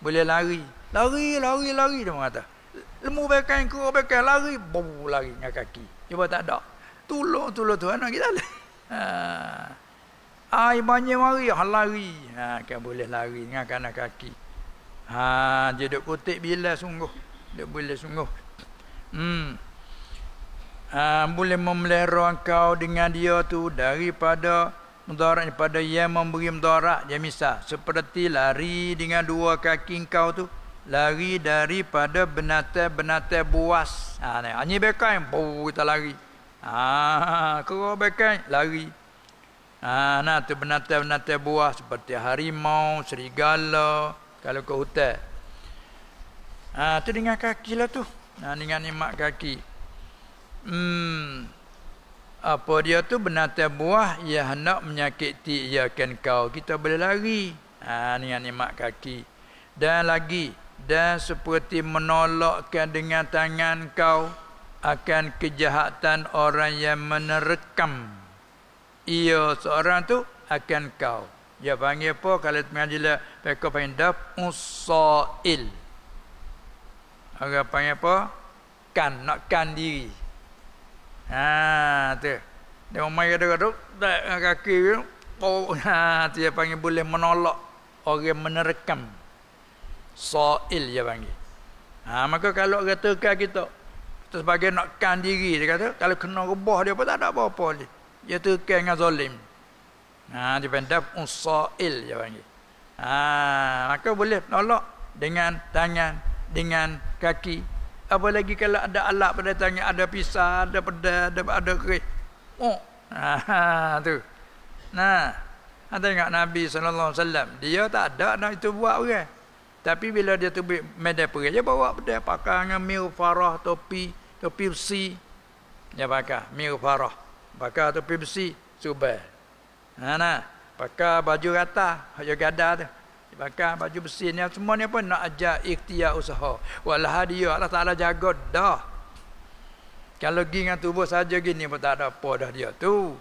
boleh lari lari lari lari dia kata lemu bekan ku bekan lari bau lari dengan kaki cuba tak ada tolong tolong tuan nak kita ha ai banyak mari ha, lari ha kan boleh lari dengan kanak kaki ha dia duk kutip bila sungguh dia boleh sungguh hmm um, boleh memelihara engkau dengan dia tu daripada mudarat daripada yang memberi mudarat dia misal seperti lari dengan dua kaki engkau tu lari daripada benatang-benatang buas ha ni anjing bekan pun kita lari ha kau bekan lari ha nah tu benatang-benatang buas seperti harimau serigala kalau ke hutan ha tu dengan kaki lah tu ha dengan nikmat kaki hmm, apa dia tu benar buah ya hendak menyakiti ya kan kau kita boleh lari ha ni nikmat kaki dan lagi dan seperti menolakkan dengan tangan kau akan kejahatan orang yang menerekam ia seorang tu akan kau dia panggil apa kalau tengah jila mereka panggil daf usail orang panggil apa kan nak kan diri Ha tu. Dia memang ada gaduh tak kaki [laughs] ha, tu. Oh ha dia panggil boleh menolak orang menerkam. Sa'il dia panggil. Ha maka kalau orang tekan kita kita sebagai nak kan diri dia kata kalau kena rebah dia pun tak ada apa-apa ni. Dia tekan dengan zalim. Ha dia pendap usail oh, dia panggil. Ha maka boleh menolak dengan tangan dengan kaki apalagi kalau ada alat pada tangan ada pisah ada peda ada ada kerih oh ha tu nah ha, tengok nabi saw. dia tak ada nak itu buat orang tapi bila dia tu medan perang dia bawa peda pakai dengan mil farah topi topi besi dia pakai mil farah pakai topi besi subah ha nah pakai baju rata hak ya gadah tu Bakar baju besi ni semua ni apa nak ajak ikhtiar usaha. Walah dia Allah Taala jaga dah. Kalau gi dengan tubuh saja gini pun tak ada apa dah dia tu.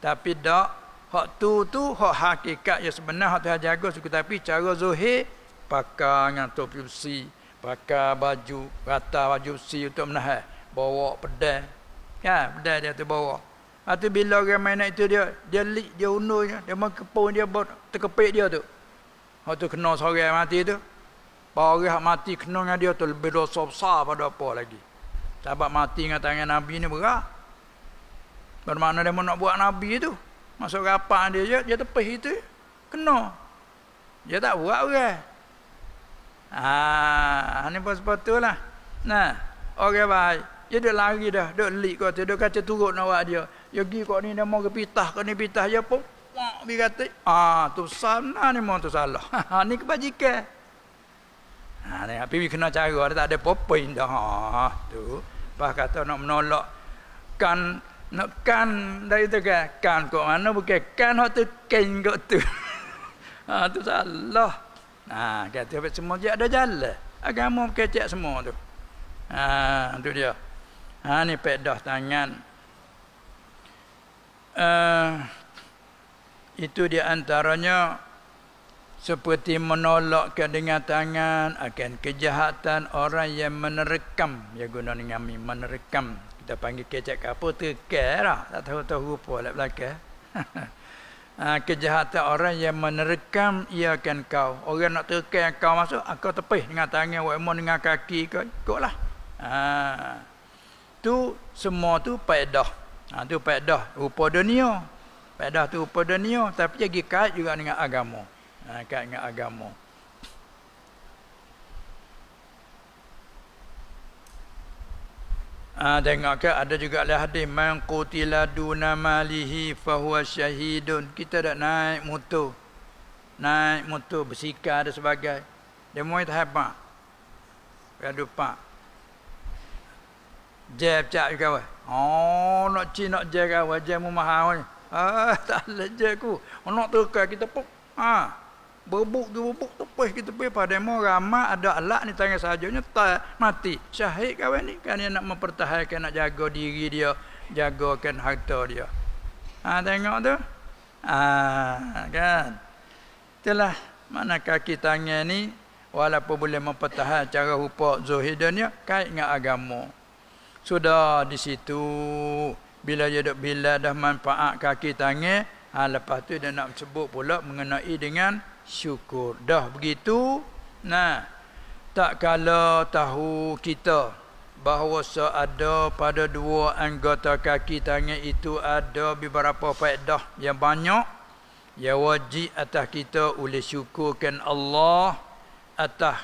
Tapi dak hak tu tu hak hakikat yang sebenar hak Tuhan jaga suku tapi cara zahir pakai dengan topi besi, pakai baju rata baju besi untuk menahan, bawa pedang. Kan, pedang dia tu bawa. Atau bila orang main itu dia, dia lik, dia unuhnya, dia mengkepung dia, terkepik dia tu waktu kena sore mati tu baru hak mati kena dengan dia tu lebih dosa besar pada apa lagi sebab mati dengan tangan Nabi ni berat bermakna dia nak buat Nabi tu masuk rapat dia je dia tepih itu kena dia tak buat orang ah, ni pun sepatu lah nah orang baik dia dia lari dah dia lik tu, dia kata turut nak buat dia dia pergi kat ni dia mau pitah kat ni pitah dia pun Wah, dia kata, ah, tu sana ni mahu tu salah. [laughs] Ha, ni kebajikan. Ha, ni, tapi dia kena cara, ada tak ada apa-apa indah. Ha, ha, tu. Lepas kata nak menolak. Kan, nak kan, dari tu kan. Kan kot mana, bukan kan, kot tu, kan kot tu. [laughs] ha, tu salah. Ha, kata, tapi semua je ada jalan. Agama kecek semua tu. Ha, tu dia. Ha, ni pedah tangan. Eh... Uh, itu di antaranya seperti menolakkan dengan tangan akan kejahatan orang yang menerekam ya guna dengan menerekam kita panggil kecek ke apa lah. tak tahu tahu rupa lah belakang [laughs] ah, kejahatan orang yang menerekam ia akan kau orang nak tekan kau masuk ah, kau tepih dengan tangan wakmon dengan kaki kau ikutlah ha. tu semua tu paedah ha, tu paedah rupa dunia pada tu pada dunia oh, tapi dia pergi kait juga dengan agama. Ha, kait dengan agama. Ha, tengok ke ada juga ada hadis man qutila duna malihi fa huwa syahidun. Kita dak naik motor. Naik motor bersikal dan sebagai. Dia mau tak apa. Kadu pak. Jab cak juga. Oh, nak cin nak jab kau, jab mu Ni. Ah, [laughs] tak leje aku. Nak tukar kita pun. Ha. bubuk tu berbuk tepis kita pergi pada demo ramai ada alat ni tangan sajanya tak mati. Syahid kawan ni kan dia nak mempertahankan nak jaga diri dia, jagakan harta dia. Ha tengok tu. Ha kan. Telah mana kaki tangan ni walaupun boleh mempertahankan cara rupa zuhidnya kait dengan agama. Sudah di situ bila dia bila dah manfaat kaki tangan ha, lepas tu dia nak sebut pula mengenai dengan syukur dah begitu nah tak kala tahu kita bahawa ada pada dua anggota kaki tangan itu ada beberapa faedah yang banyak yang wajib atas kita oleh syukurkan Allah atas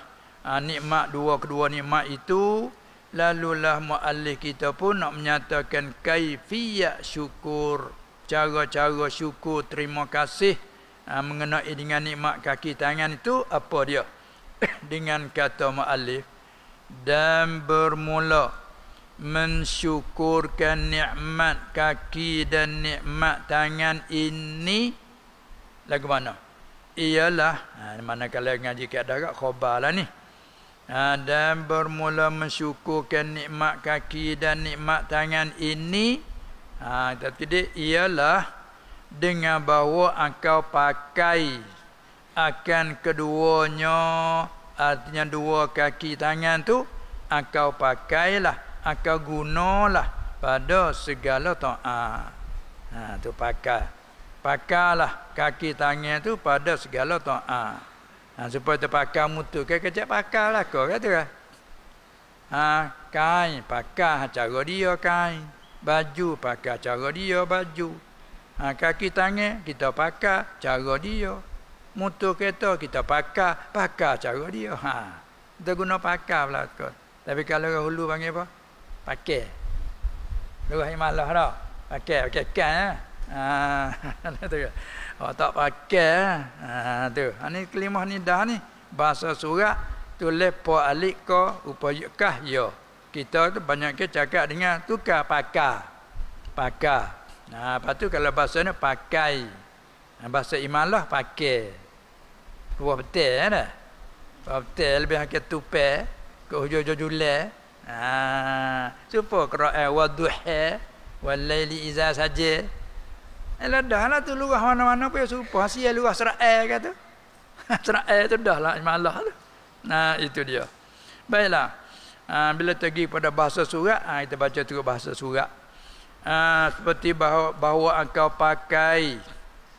ha, nikmat dua kedua nikmat itu lalulah mualif kita pun nak menyatakan kaifiat syukur cara-cara syukur terima kasih ha, mengenai dengan nikmat kaki tangan itu apa dia [coughs] dengan kata mualif dan bermula mensyukurkan nikmat kaki dan nikmat tangan ini lagu mana Iyalah ha, mana kalau ngaji kat darat lah ni ha, dan bermula mensyukurkan nikmat kaki dan nikmat tangan ini ha, tapi dia ialah dengan bahawa engkau pakai akan keduanya artinya dua kaki tangan tu engkau pakailah engkau gunalah pada segala taat ha tu pakai pakailah kaki tangan tu pada segala taat Ha, supaya terpakar mutu ke kerja pakar lah kau kata lah. Ha, kain pakar cara dia kain. Baju pakar cara dia baju. Ha, kaki tangan kita pakar cara dia. Mutu kereta kita pakar pakar cara dia. Ha. Kita guna pakar pula kau. Tapi kalau orang hulu panggil apa? Pakai. Lurah yang malah dah. Pakai, pakai kan. Eh? Ha. Ha. [laughs] Awak tak pakai. Ha, tu. Ini ha, kelima ni dah ni. Bahasa surat. Tulis po alik ko upayakah yo. Kita tu banyak ke cakap dengan tukar pakai, pakai, Nah, ha, lepas tu kalau bahasa ni pakai. Ha, bahasa imalah pakai. Buah betul kan? Eh, Buah betul lebih hakik tupai. Ke hujur-hujur julai. Ha, supaya kera'a waduhai. Walaili izah sajir. Elah dah lah tu lurah mana-mana pun serupa. Hasil lurah serak air kata. [laughs] serak air tu dah lah. Malah tu. Lah. Nah itu dia. Baiklah. Ha, bila pergi pada bahasa surat. Ha, kita baca terus bahasa surat. Ha, seperti bahawa, bahawa engkau pakai.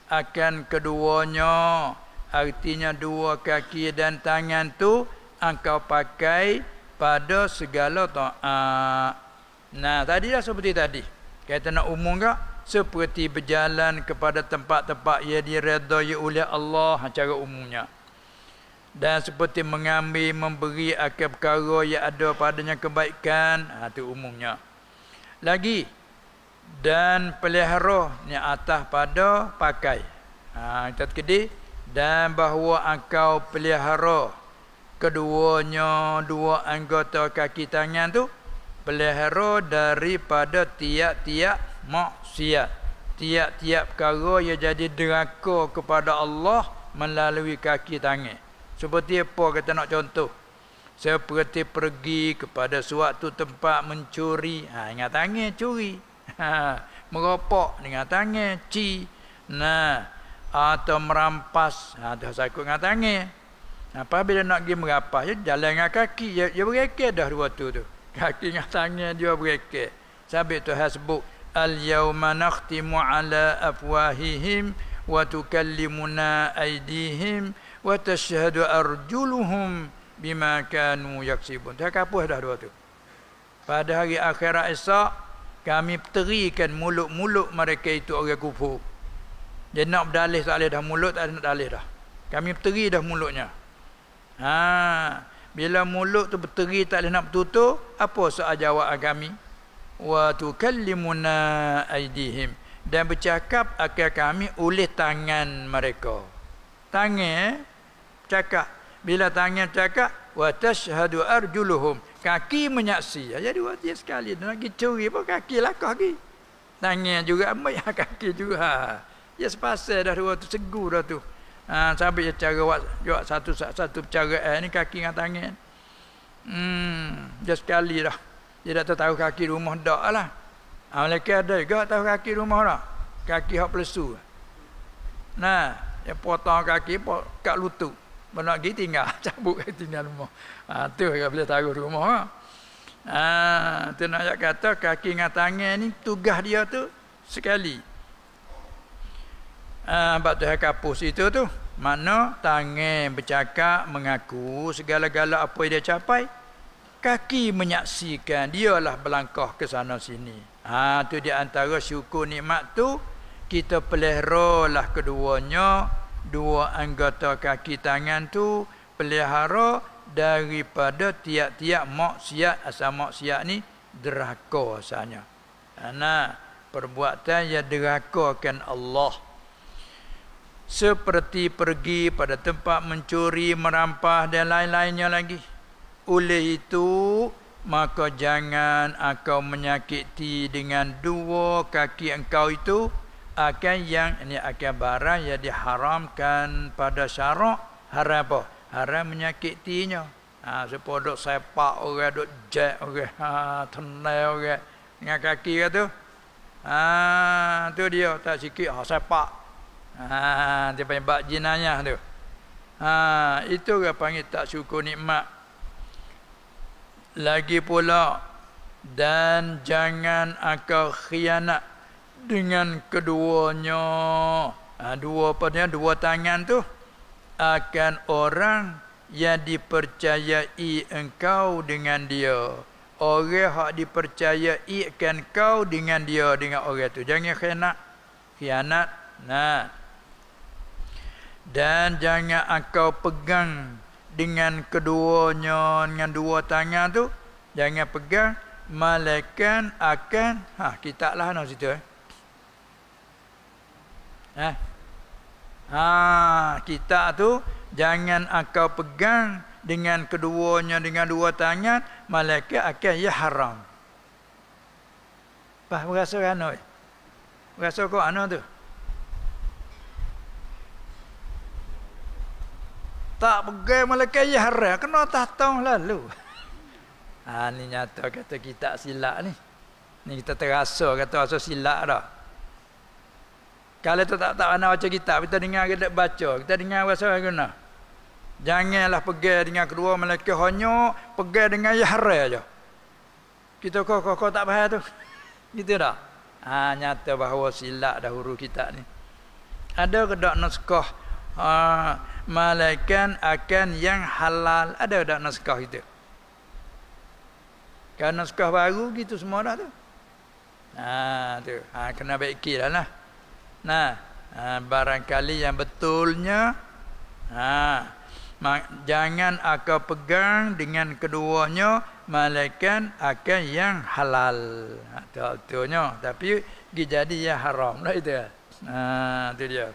Akan keduanya. Artinya dua kaki dan tangan tu. Engkau pakai pada segala ta'at. Nah tadi lah seperti tadi. Kita nak umum kak. Ke? seperti berjalan kepada tempat-tempat yang diredai oleh Allah secara ha, umumnya dan seperti mengambil memberi akan perkara yang ada padanya kebaikan ha, itu umumnya lagi dan pelihara ni atas pada pakai ha kita kedi dan bahawa engkau pelihara keduanya dua anggota kaki tangan tu pelihara daripada tiap-tiap maksud maksiat tiap-tiap perkara ia jadi deraka kepada Allah melalui kaki tangan seperti apa kita nak contoh seperti pergi kepada suatu tempat mencuri ha ingat tangan curi [laughs] ha merompak dengan tangan ci nah atau merampas ha tu sakut dengan tangan apa bila nak pergi merapas dia jalan dengan kaki ya, dia berekel dah dua tu tu kaki dengan tangan dia berekel sabit tu hasbuk. Al-yawma nakhtimu ala afwahihim wa tukallimuna aidihim wa tashhadu arjuluhum bima kanu yaksibun. Dah kapuh dah dua tu. Pada hari akhirat Isa kami terikan mulut-mulut mereka itu orang kufur. Dia nak berdalih tak boleh dah mulut tak ada nak dalih dah. Kami teri dah mulutnya. Ha, bila mulut tu berteri tak boleh nak tutup, apa soal jawab agami? wa tukallimuna aydihim dan bercakap akan kami oleh tangan mereka tangan cakap bila tangan cakap wa tashhadu arjuluhum kaki menyaksi ya, jadi wajib sekali dan lagi curi pun kaki lakah lagi tangan juga ambil [laughs] kaki juga ha. ya sepasal dah dua tu segur dah tu ha, sampai dia cara buat satu, satu satu eh, ni kaki dengan tangan hmm dia sekali dah dia tak tahu kaki rumah dak lah. Ha, mereka ada juga tahu kaki rumah dah. Kaki hak pelesu. Nah, dia potong kaki pot, kat lutut. Mana pergi tinggal, [laughs] cabut kaki tinggal rumah. Ha, tu dia boleh tahu rumah lah. Ha, tu nak ajak kata kaki dengan tangan ni tugas dia tu sekali. Ah, tu batu kapus itu tu. Mana tangan bercakap mengaku segala-gala apa yang dia capai kaki menyaksikan dialah berlangkah ke sana sini ha tu di antara syukur nikmat tu kita peleralah keduanya dua anggota kaki tangan tu pelihara daripada tiap-tiap maksiat asal maksiat ni deraka asalnya ana perbuatan yang derakakan Allah seperti pergi pada tempat mencuri merampah dan lain-lainnya lagi oleh itu maka jangan engkau menyakiti dengan dua kaki engkau itu akan yang ini akan barang yang diharamkan pada syarak haram apa? Haram menyakitinya. Ha, Seperti duduk sepak orang, duduk jet orang, ha, tenai orang dengan kaki ke tu. Ha, tu dia tak sikit, ha, sepak. Ha, dia panggil bak jinayah tu. Ha, itu dia panggil tak syukur nikmat lagi pula dan jangan engkau khianat dengan keduanya ha, dua apa dua tangan tu akan orang yang dipercayai engkau dengan dia orang hak dipercayai akan kau dengan dia dengan orang tu jangan khianat khianat nah dan jangan engkau pegang dengan keduanya dengan dua tangan tu jangan pegang malaikat akan ha kita lah nak situ eh eh ha, ha kita tu jangan akan pegang dengan keduanya dengan dua tangan malaikat akan ya haram Pak berasa kan oi? Eh? Berasa kau anu tu? Tak pergi Malaka ya haram. Kena atas tahun lalu. Ha, [laughs] ni nyata kata kita silap ni. Ni kita terasa kata rasa silap dah. Kalau tu tak tahu nak baca kitab, kita dengar kita baca. Kita dengar bahasa yang guna. Janganlah pergi dengan kedua mereka hanya pergi dengan yahra aja. Kita kok kok tak faham tu. [laughs] Gitu dah. Ha, nyata bahawa dah dahulu kita ni. Ada ke dak naskah Ah, malaikan akan yang halal ada tak naskah itu kan naskah baru gitu semua dah tu nah tu ha kena baik lah nah nah barangkali yang betulnya ha ah, mak, jangan akan pegang dengan keduanya malaikan akan yang halal atau tu nya. tapi dia jadi yang haram lah itu ha tu dia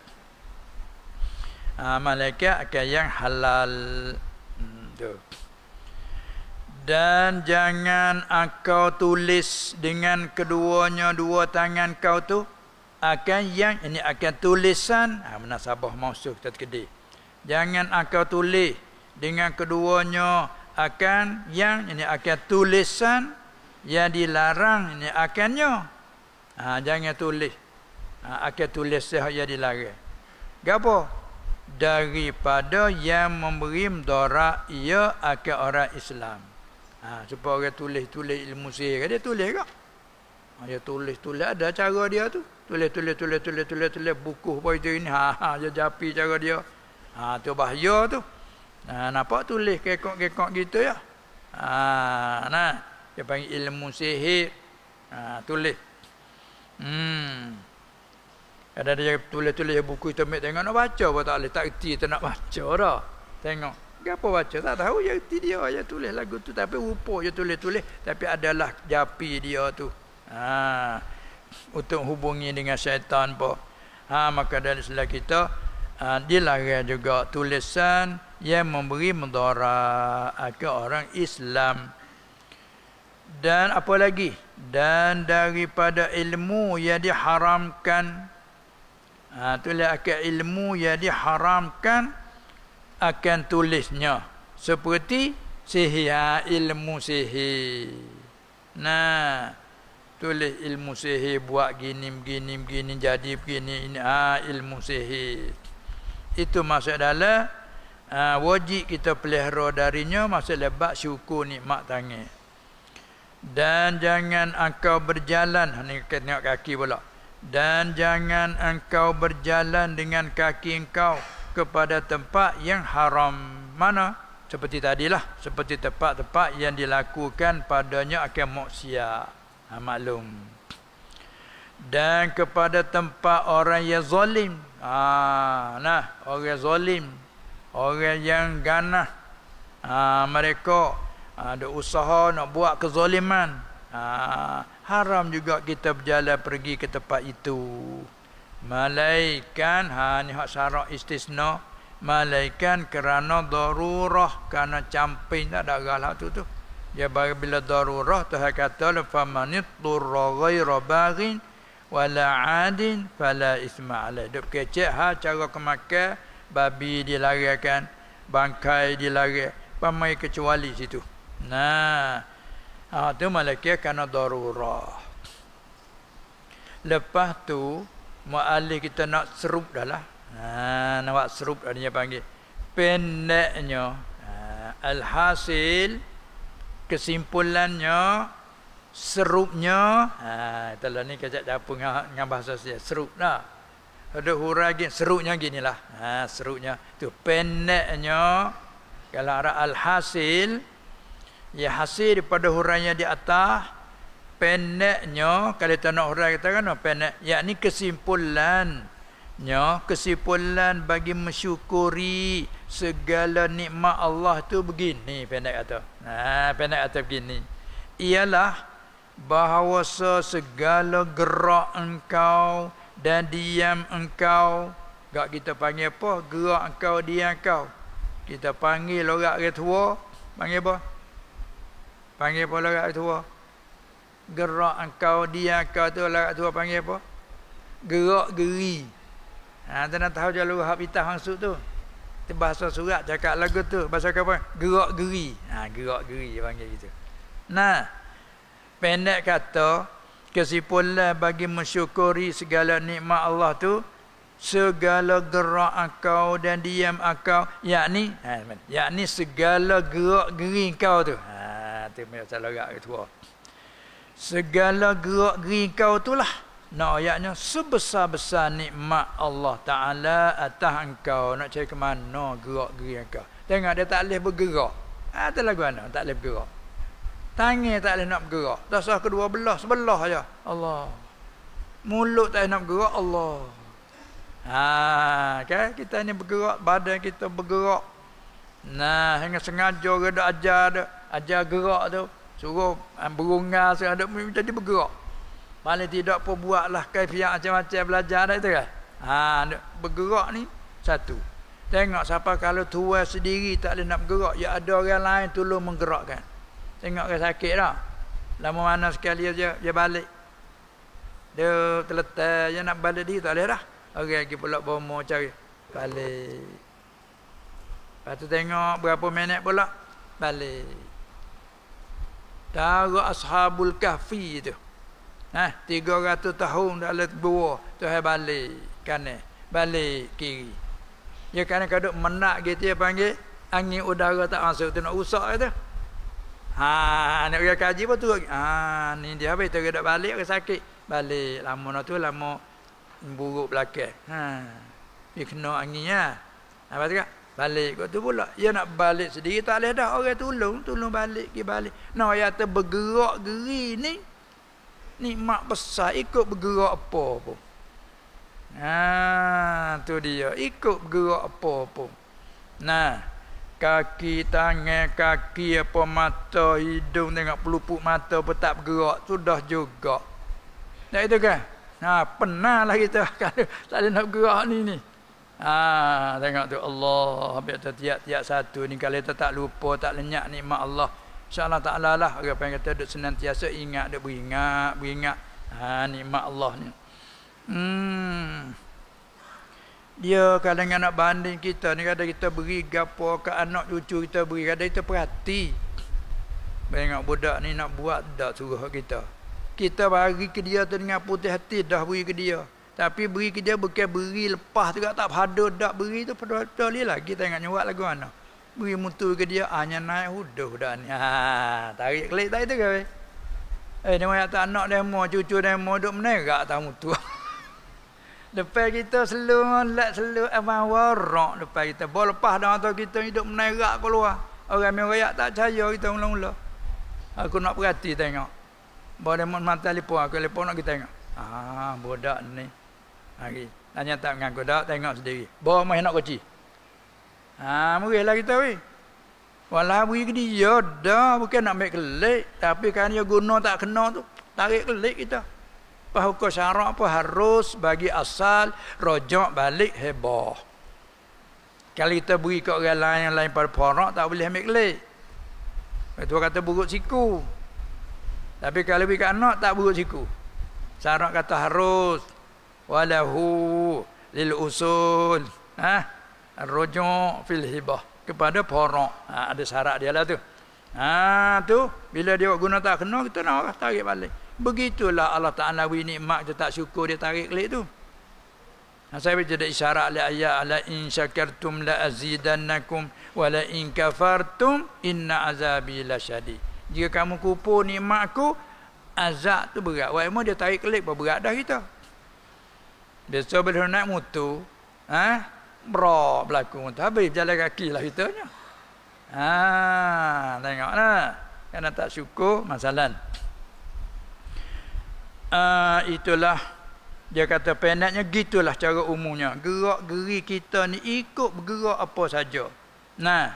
uh, malaikat akan yang halal hmm, tu. dan jangan engkau tulis dengan keduanya dua tangan kau tu akan yang ini akan tulisan ha, ah, menasabah mausuh kita terkedih jangan engkau tulis dengan keduanya akan yang ini akan tulisan yang dilarang ini akannya ha, jangan tulis ha, akan tulis yang dilarang gapo daripada yang memberi mudarat ia akan orang Islam. Ha, supaya orang tulis-tulis ilmu sihir dia tulis ke? Ha, dia tulis-tulis ada cara dia tu. Tulis-tulis-tulis-tulis-tulis-tulis buku poin ini. Ha, ha, dia japi cara dia. Ha, tu bahaya tu. Ha, nampak tulis kekok-kekok gitu ya. Ha, nah, dia panggil ilmu sihir. Ha, tulis. Hmm. Ada dia tulis-tulis buku itu ambil tengok nak baca apa tak boleh tak reti tak nak baca dah. Tengok. Dia apa baca tak tahu ya reti dia ya tulis lagu tu tapi rupa dia tulis-tulis tapi adalah japi dia tu. Ha. Untuk hubungi dengan syaitan apa. Ha maka dari sela kita ha, dilarang juga tulisan yang memberi mudarat ke orang Islam. Dan apa lagi? Dan daripada ilmu yang diharamkan Ha, tulis akan ilmu yang diharamkan akan tulisnya. Seperti sihir, ha, ilmu sihir. Nah, tulis ilmu sihir buat gini, gini, gini, jadi begini, ini ha, ilmu sihir. Itu maksud adalah ha, wajib kita pelihara darinya masa lebat syukur mak tangan. Dan jangan engkau berjalan, ha, ni tengok kaki pula dan jangan engkau berjalan dengan kaki engkau kepada tempat yang haram mana seperti tadilah seperti tempat-tempat yang dilakukan padanya akan maksiat ha, maklum dan kepada tempat orang yang zalim ha, nah orang yang zalim orang yang ganah ha, mereka ha, ada ha, usaha nak buat kezaliman ha, haram juga kita berjalan pergi ke tempat itu malaikan ha ni hak syarat istisna malaikan kerana darurah kerana camping tak ada galah tu tu Ya, bagi bila darurah tu kata la famanit turra ghaira baghin wala adin fala isma alai dok kecek ha cara kemakan babi dilarikan bangkai dilarik pamai kecuali situ nah Ha, tu malakiah kerana darurah. Lepas tu, mu'alih kita nak serup dah lah. Ha, nak serup dah dia panggil. Pendeknya. Ha, alhasil, kesimpulannya, serupnya. Ha, itulah ni kacak capung dengan, bahasa saya. Serup lah. Ada hurai gini, serupnya gini lah. Ha, serupnya. Tu pendeknya, kalau ada alhasil, Ya hasil daripada huraiannya di atas pendeknya kalau kita nak hurai kita kan pendek yakni kesimpulan nya kesimpulan bagi mensyukuri segala nikmat Allah tu begini pendek kata. Ha pendek kata begini. Ialah bahawa segala gerak engkau dan diam engkau gak kita panggil apa gerak engkau diam engkau kita panggil orang ketua panggil apa Panggil apa lah tua? Gerak engkau, dia engkau tu lah tua panggil apa? Gerak geri. Ha, tu nak tahu jalur hak pitah maksud tu. Itu bahasa surat cakap lagu tu. Bahasa apa? Gerak geri. Ha, gerak geri dia panggil gitu. Nah, pendek kata, kesimpulan bagi mensyukuri segala nikmat Allah tu, segala gerak engkau dan diam engkau yakni ha, yakni segala gerak geri kau tu ha, hati punya selerak ke tua. Segala gerak geri kau itulah. Nak ayatnya sebesar-besar nikmat Allah Ta'ala atas engkau. Nak cari ke mana gerak geri engkau. Tengok dia tak boleh bergerak. Ah, ha, lagu mana tak boleh bergerak. Tangan tak boleh nak bergerak. Dasar kedua belah, sebelah aja Allah. Mulut tak boleh nak bergerak, Allah. Ha, ah, okay? kita ni bergerak, badan kita bergerak. Nah, hanya sengaja ke ajar dia. Aja gerak tu suruh ah, berungar suruh ada jadi bergerak paling tidak pun buatlah kaifiat macam-macam belajar dah itu kan ha, bergerak ni satu tengok siapa kalau tua sendiri tak ada nak bergerak ya ada orang lain tolong menggerakkan tengok kan sakit dah lama mana sekali dia, dia balik dia terletak dia nak balik dia tak boleh dah orang okay, lagi pula bomo cari balik lepas tu tengok berapa minit pula balik Dara ashabul kahfi tu. Nah, ha, 300 tahun dah let gua tu hai balik kanan, balik kiri. Ya kanan kada menak gitu ya panggil angin udara tak masuk tu nak usak tu. Ha, nak pergi kaji pun turun. Ha, ni dia habis tu dia balik ke sakit. Balik lama nak tu lama buruk belakang. Ha. Dia kena angin ah. Apa tu? balik kat tu pula dia ya nak balik sendiri tak boleh dah orang tolong tolong balik ke balik nah no, ya tu bergerak geri ni mak besar ikut bergerak apa pun nah tu dia ikut bergerak apa pun nah kaki tangan kaki apa mata hidung tengok pelupuk mata pun tak bergerak sudah juga tak itu kan nah penahlah kita [laughs] kalau tak ada nak bergerak ni ni Ah, tengok tu Allah habis tu tiap-tiap satu ni kalau kita tak lupa tak lenyap nikmat Allah insyaAllah ta'ala lah orang yang kata duk senantiasa ingat duk beringat beringat ha, nikmat Allah ni hmm. dia kadang kadang nak banding kita ni kadang kita beri gapo ke anak cucu kita beri kadang kita perhati tengok budak ni nak buat tak suruh kita kita bagi ke dia tu dengan putih hati dah beri ke dia tapi beri kerja bukan beri lepas juga tak pada dak beri tu pada tu lagi tengok nyuat lagu mana. Beri mutu ke dia ah, hanya naik huduh dah ni. Ha, tarik kelik tak itu ke? Be? Eh dia mayat tak anak demo cucu demo duk menerak tak motor. [laughs] lepas kita selu lat selu abang eh, warak lepas kita bol lepas dah tu kita hidup menerak keluar. Orang mayat raya tak percaya kita mula-mula. Aku nak perhati tengok. Boleh mon mata lipo aku lipo nak kita tengok. Ah, bodak ni hari tanya tak mengaku dak tengok sendiri bawa mahu nak kecil ha murih lah kita weh wala bui ke dia dah bukan nak ambil kelik tapi kan dia guna tak kena tu tarik kelik kita pas hukum syarak pun harus bagi asal rojak balik heboh. kalau kita beri ke orang lain yang lain pada porok tak boleh ambil kelik itu kata buruk siku tapi kalau bagi anak tak buruk siku syarak kata harus walahu lil usul ha rujuk fil hibah kepada porok ha, ada syarat dia lah tu ha tu bila dia guna tak kena kita nak orang tarik balik begitulah Allah Taala wi nikmat kita tak syukur dia tarik balik tu Nah, ha, saya baca jadi isyarat oleh ayat ala in syakartum la azidannakum wa la in kafartum inna azabi lasyadid. Jika kamu kupu nikmatku azab tu berat. Waktu dia tarik kelik berat dah kita. Biasa bila naik mutu, ha? bro, berlaku mutu. Habis jalan kaki lah hitanya. Ha, tengok lah. Kerana tak syukur, masalah. Uh, itulah dia kata penatnya gitulah cara umumnya. Gerak geri kita ni ikut bergerak apa saja. Nah,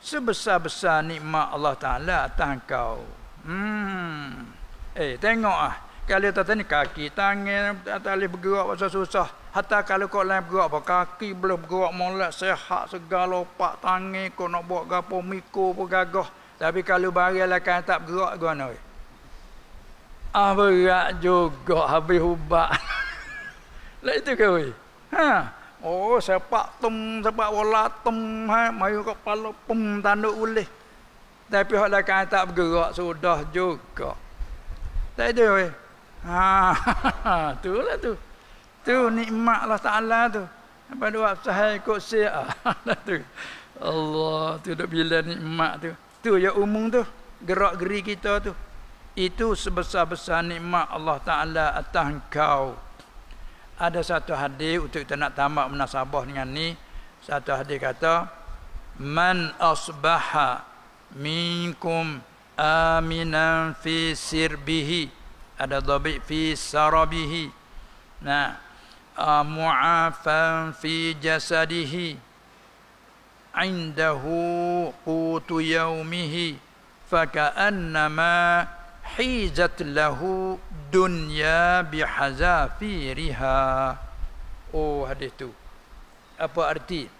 sebesar-besar nikmat Allah Ta'ala atas Hmm. Eh, tengok ah kalau tak tanya kaki tangan tak boleh bergerak masa susah hatta kalau kau lain bergerak apa kaki belum bergerak molek sehat segala lopak tangan kau nak buat gapo miko pun gagah tapi kalau bari lah kan tak bergerak gua ah berat juga habis ubat [laughs] lah itu ke weh ha oh sepak tum sepak wala tum ha mayu kepala pum tanduk boleh tapi hak lah tak bergerak sudah juga tak ada weh Ha, [laughs] tu lah tu. Tu nikmat Allah Ta'ala tu. Apa doa sahai ikut siak. Ah, ha, [laughs] tu. Allah tu dah bila nikmat tu. Tu ya umum tu. Gerak geri kita tu. Itu sebesar-besar nikmat Allah Ta'ala atas kau. Ada satu hadis untuk kita nak tamak menasabah dengan ni. Satu hadis kata. Man asbaha minkum aminan fi sirbihi ada dhabi fi sarabihi nah uh, mu'afan fi jasadihi indahu qutu yaumihi fakannama hijat lahu dunya bihazafiriha oh hadis tu apa arti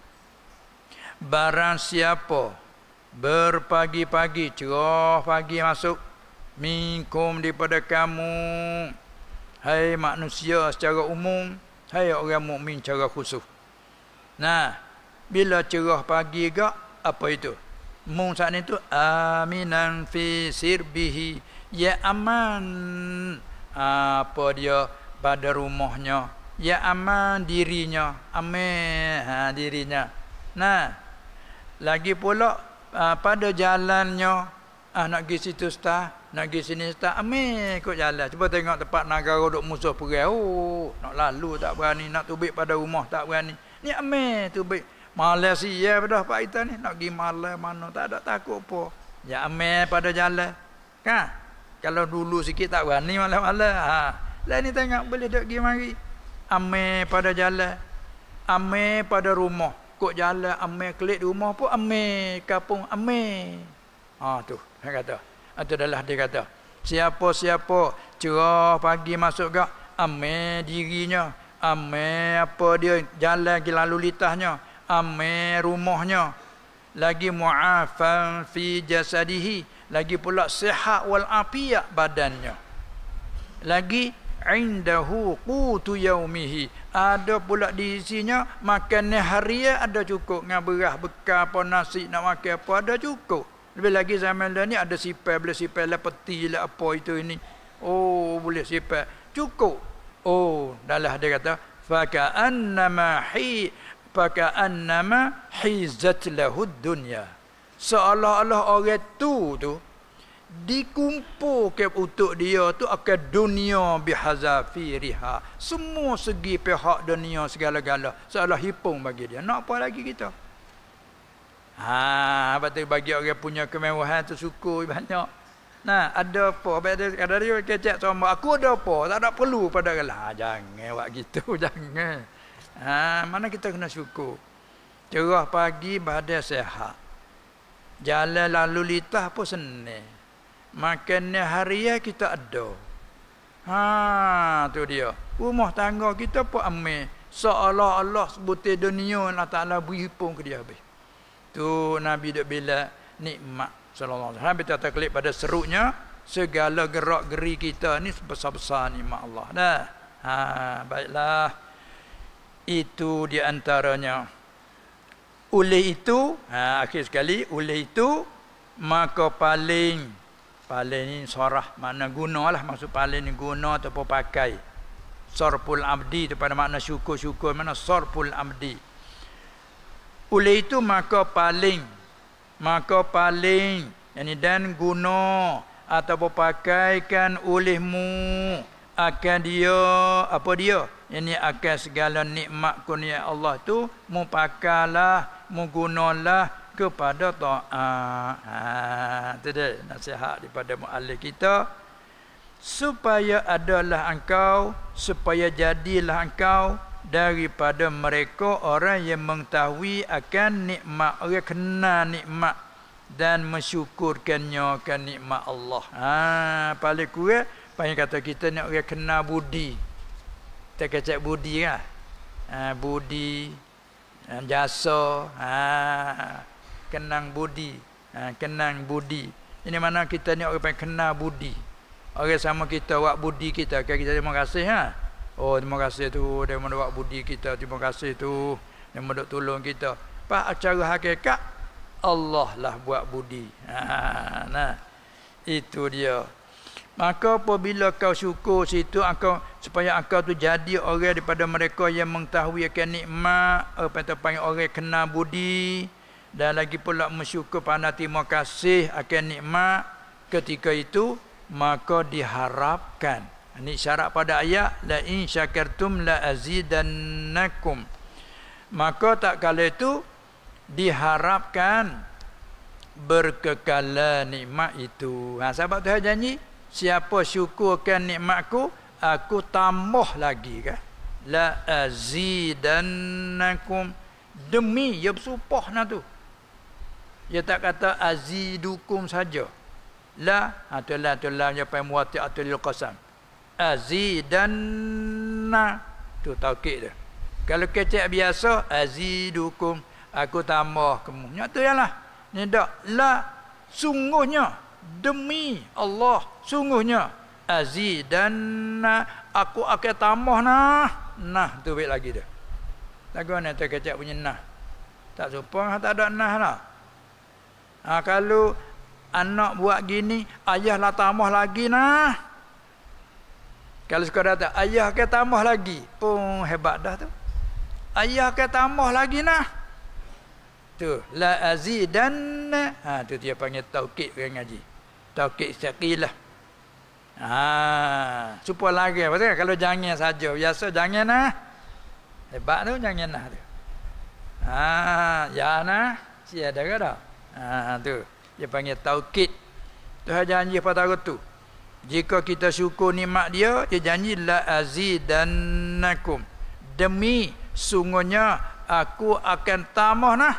barang siapa berpagi-pagi cerah pagi masuk Minkum daripada kamu Hai manusia secara umum Hai orang mukmin secara khusus Nah Bila cerah pagi gak Apa itu Mung saat itu Aminan fi sirbihi Ya aman Apa dia Pada rumahnya Ya aman dirinya Amin ha, dirinya Nah Lagi pula ah, pada jalannya Ah nak pergi situ ustaz, nak pergi sini ustaz. Amin ikut jalan. Cuba tengok tempat negara duk musuh perang. Oh, nak lalu tak berani, nak tubik pada rumah tak berani. Ni amin tubik. Malaysia pada dah pak kita ni nak pergi malam mana tak ada takut apa. Ya amin pada jalan. Kan? Kalau dulu sikit tak berani malam-malam. Ha. Lain ni tengok boleh duk pergi mari. Amin pada jalan. Amin pada rumah. Kok jalan amin kelik rumah pun amin. Kapung amin. Ah ha, tu. Dia kata. atau ah, adalah dia kata. Siapa-siapa cerah pagi masuk ke. Amin dirinya. Amin apa dia jalan ke lalu litahnya. Amin rumahnya. Lagi mu'afan fi jasadih, Lagi pula sihat wal afiat badannya. Lagi indahu qutu yaumihi ada pula di isinya makan hari ada cukup dengan beras bekal apa nasi nak makan apa ada cukup lebih lagi zaman dah ni ada sipai, boleh sipai lah peti lah apa itu ini. Oh, boleh sipai. Cukup. Oh, dalah dia kata, faka'annama hi faka'annama hizat lahud dunya. Seolah-olah orang tu tu dikumpul ke untuk dia tu akan dunia bihazafi riha semua segi pihak dunia segala-gala seolah hipung bagi dia nak apa lagi kita Ah, lepas tu bagi orang yang punya kemewahan tu suku banyak. Nah, ada apa? Habis dia kata dia kecek sama aku ada apa? Tak ada perlu pada kala. Ha, jangan buat gitu, [laughs] jangan. Ah, mana kita kena suku? Cerah pagi badan sehat. Jalan lalu lintas pun senang. Makannya harian kita ada. Ha, tu dia. Rumah tangga kita pun amin. Seolah-olah sebutir dunia Allah Ta'ala beri pun ke dia habis. Tu Nabi duk bila nikmat sallallahu alaihi wasallam kita terkelip pada serunya segala gerak geri kita ni besar-besar nikmat Allah dah. Ha baiklah. Itu di antaranya. Oleh itu, ha akhir sekali oleh itu maka paling paling ni sorah mana gunalah maksud paling ni guna ataupun pakai sorpul abdi tu pada makna syukur-syukur mana sorpul abdi oleh itu maka paling maka paling yani dan guna atau pakaikan olehmu akan dia apa dia ini akan segala nikmat kurnia Allah tu mu pakalah mu gunalah kepada taat. Ha tu dia nasihat daripada muallif kita supaya adalah engkau supaya jadilah engkau daripada mereka orang yang mengetahui akan nikmat orang kena nikmat dan mensyukurkannya akan nikmat Allah. Ha paling kurang paling kata kita nak orang kena budi. Kita kecek budi lah. Ha, budi ha, jasa ha, kenang budi ha, kenang budi ini mana kita ni orang pengen kenal budi orang sama kita buat budi kita kita terima kasih ha? Oh terima kasih tu dia mendapat budi kita terima kasih tu dia mendapat tolong kita. Pak acara hakikat Allah lah buat budi. Ha, nah itu dia. Maka apabila kau syukur situ engkau supaya engkau tu jadi orang daripada mereka yang mengetahui akan nikmat apa yang panggil orang kenal budi dan lagi pula mensyukur pada terima kasih akan nikmat ketika itu maka diharapkan ini syarat pada ayat la in syakartum la azidannakum. Maka tak kala itu diharapkan berkekalan nikmat itu. Ha, sahabat tu janji siapa syukurkan nikmatku aku tambah lagi kan. La azidannakum demi ya bersumpah nah tu. Dia tak kata azidukum saja. La atulah ha, atulah dia pemuati atul qasam azidanna tu taukid dia kalau kecek biasa azidukum aku tambah kamu tu yalah ni dak la sungguhnya demi Allah sungguhnya azidanna aku akan tambah nah nah tu baik lagi dia lagu ni tak kecek punya nah tak sopan tak ada nah lah ha, kalau anak buat gini ayahlah tambah lagi nah kalau suka kata ayah ke tambah lagi pun hebat dah tu. Ayah ke tambah lagi nah. Tu la azidan ha tu dia panggil taukid dengan ngaji. Taukid syaqilah. Ha supaya lagi apa kalau jangan saja biasa jangan nah. Hebat tu jangan nah tu. Ha ya nah si ada ke dah. Ha tu dia panggil taukid. Tu hanya anjir patah tu jika kita syukur nikmat dia dia janji la azidannakum demi sungguhnya aku akan tambah nah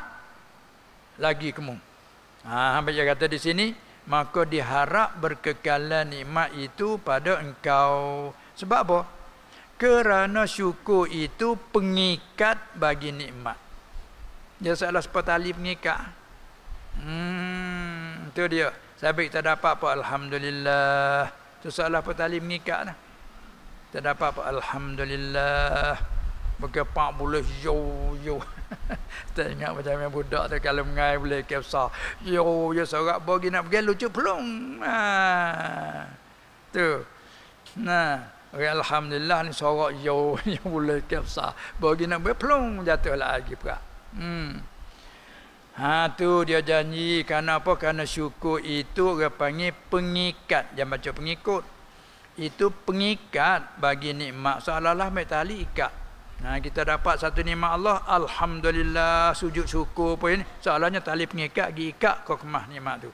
lagi kamu ha apa dia kata di sini maka diharap berkekalan nikmat itu pada engkau sebab apa kerana syukur itu pengikat bagi nikmat dia salah sepatali pengikat hmm itu dia Sampai kita dapat pun Alhamdulillah. Itu salah petali mengikat. Nah. Kita dapat pun Alhamdulillah. Bagi pak boleh yo yo. Kita [laughs] ingat macam yang budak tu kalau mengai boleh kebesar. Yo yo sorak bagi nak pergi lucu pelung. Ha. Tu. Nah. Alhamdulillah ni sorak yo [laughs] yo boleh kebesar. Bagi nak pergi pelung jatuh lagi pula. Hmm. Ha tu dia janji kerana apa? Kerana syukur itu dia panggil pengikat. Dia macam pengikut. Itu pengikat bagi nikmat. Seolah-olah mai tali ikat. Nah ha, kita dapat satu nikmat Allah, alhamdulillah sujud syukur pun ini. Soalannya tali pengikat gi ikat kau kemah nikmat tu.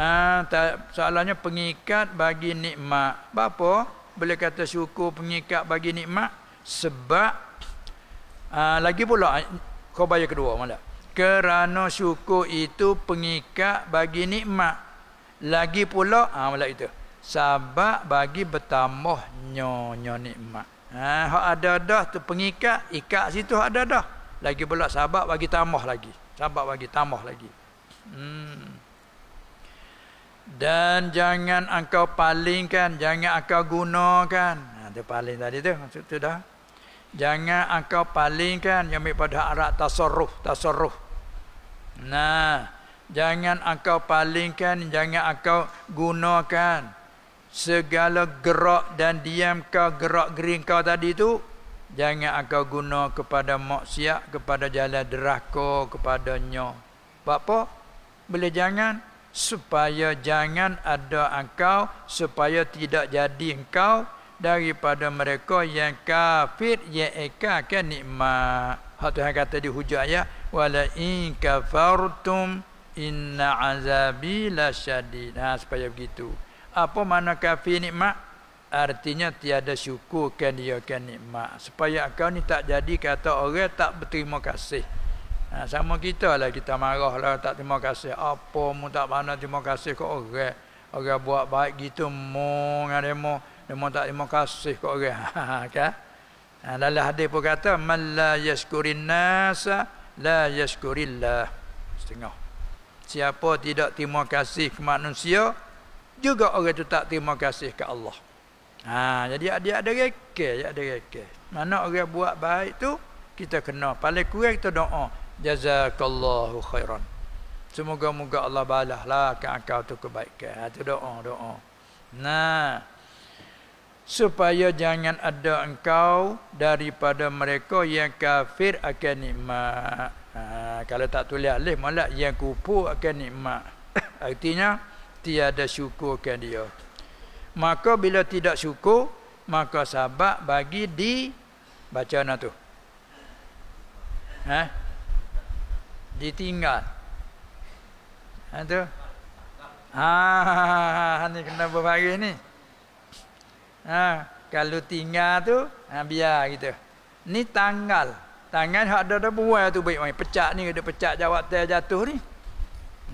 Ha ta, soalannya pengikat bagi nikmat. Bapa boleh kata syukur pengikat bagi nikmat sebab ha, lagi pula kau bayar kedua malah kerana syukur itu pengikat bagi nikmat lagi pula ha malah itu sebab bagi bertambah nyonya nikmat ha hak ada dah tu pengikat ikat situ hak ada dah lagi pula sebab bagi tambah lagi sebab bagi tambah lagi hmm dan jangan engkau palingkan jangan engkau gunakan ha tu paling tadi tu maksud tu dah jangan engkau palingkan yang ambil pada arah tasarruf tasarruf Nah, jangan engkau palingkan, jangan engkau gunakan segala gerak dan diam kau gerak gering kau tadi tu jangan engkau guna kepada maksiat kepada jalan deraka kepadanya apa boleh jangan supaya jangan ada engkau supaya tidak jadi engkau daripada mereka yang kafir yang eka kan nikmat hak tuhan kata di hujung ayat Walain kafartum inna azabi lasyadid. Nah ha, supaya begitu. Apa mana kafir nikmat? Artinya tiada syukurkan dia kan nikmat. Supaya kau ni tak jadi kata orang tak berterima kasih. Nah ha, sama kita lah kita marah lah tak terima kasih. Apa mu tak pandai terima kasih ke orang. Orang buat baik gitu mu dengan demo. Demo tak terima kasih ke orang. [laughs] Ha, kan? Ha, dalam hadis pun kata. Man yaskurin nasa la yashkurillah setengah siapa tidak terima kasih ke manusia juga orang itu tak terima kasih ke Allah ha jadi dia ada reka dia ada reka mana orang buat baik tu kita kena paling kurang kita doa jazakallahu khairan semoga moga Allah balahlah akan kau tu kebaikan ha tu doa doa nah supaya jangan ada engkau daripada mereka yang kafir akan nikmat. Ha, kalau tak tulis alih malak yang kupur akan nikmat. Artinya tiada syukur ke dia. Maka bila tidak syukur, maka sabak bagi di bacaan tu. Ha? Ditinggal. Ha tu. Ha, ha, ha, ha, ha, Ha, kalau tinggal tu, ha, biar gitu. Ni tanggal. Tangan hak ada ada buai tu baik mai pecak ni ada pecak jawab teh jatuh ni.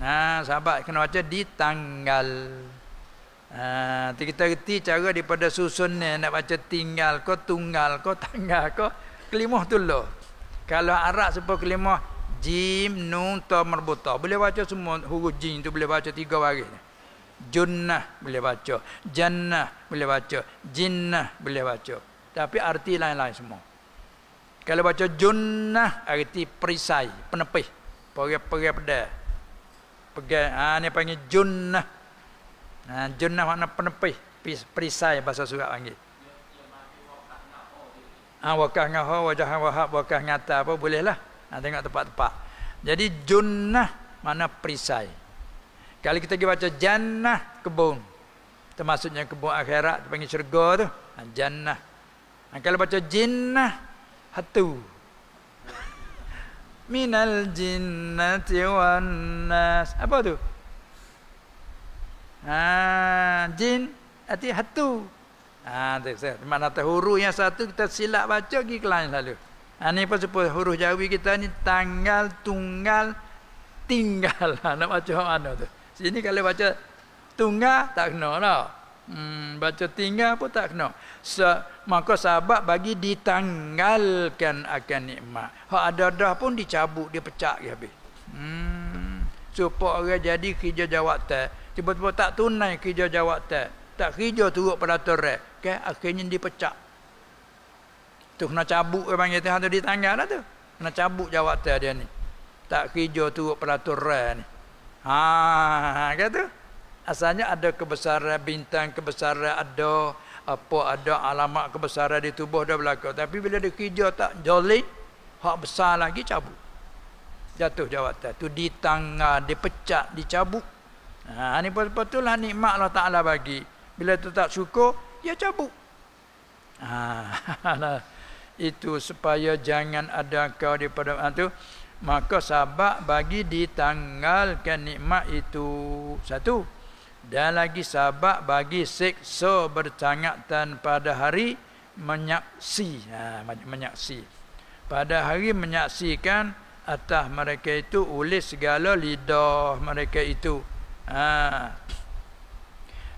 Nah, ha, sahabat kena baca di tanggal. Ha, kita reti cara daripada susun ni nak baca tinggal ko tunggal ko [laughs] tanggal ko kelimah tu lo. Kalau Arab serupa kelimah jim nun ta merbuta. Boleh baca semua huruf jim tu boleh baca tiga baris. Junnah boleh baca. Jannah boleh baca. Jinnah boleh baca. Tapi arti lain-lain semua. Kalau baca junnah arti perisai, penepih. Pergi-pergi pada. Pergi, ha, ini panggil junnah. Ha, junnah makna penepih. Perisai bahasa surat panggil. Ha, wakah ngaho, wajah wahab, wakah ngata apa bolehlah. Ha, tengok tempat-tempat. Jadi junnah mana Perisai. Kalau kita pergi baca jannah kebun. Termasuknya kebun akhirat tu panggil syurga tu. Ha, jannah. Ha, kalau baca jinnah hatu. [laughs] Minal jinnati wan nas. Apa tu? Ha, jin arti hatu. Ah, ha, Mana tahu huruf yang satu kita silap baca pergi ke lain selalu. Ha, ni pun huruf Jawi kita ni tanggal tunggal tinggal. [laughs] Ha, nak baca mana tu? Sini kalau baca tunggah tak kena lah. Hmm, baca tinggal pun tak kena. So, maka sahabat bagi ditanggalkan akan nikmat. Hak ada dah pun dicabut, dia pecah dia habis. Hmm. Supaya orang jadi kerja jawatan, tiba-tiba tak tunai kerja jawatan, tak kerja turut pada ke kan akhirnya dipecah. Tu kena cabut orang panggil tu ditanggal lah tu. Kena cabut jawatan dia ni. Tak kerja turut peraturan ni. Ha, kata tu asalnya ada kebesaran bintang, kebesaran ada apa ada alamat kebesaran di tubuh dah berlaku. Tapi bila dia kerja tak jolit, hak besar lagi cabut. Jatuh jawatan. Tu ditangah, dipecat, dicabut. Ha, ni betul lah nikmat Allah Ta'ala bagi. Bila tu tak syukur, dia cabut. Ha, [laughs] lah. itu supaya jangan ada kau daripada itu. Ha, maka sabak bagi ditanggalkan nikmat itu satu dan lagi sabak bagi seksa bercangatan pada hari menyaksi ha, menyaksi pada hari menyaksikan atas mereka itu oleh segala lidah mereka itu ha.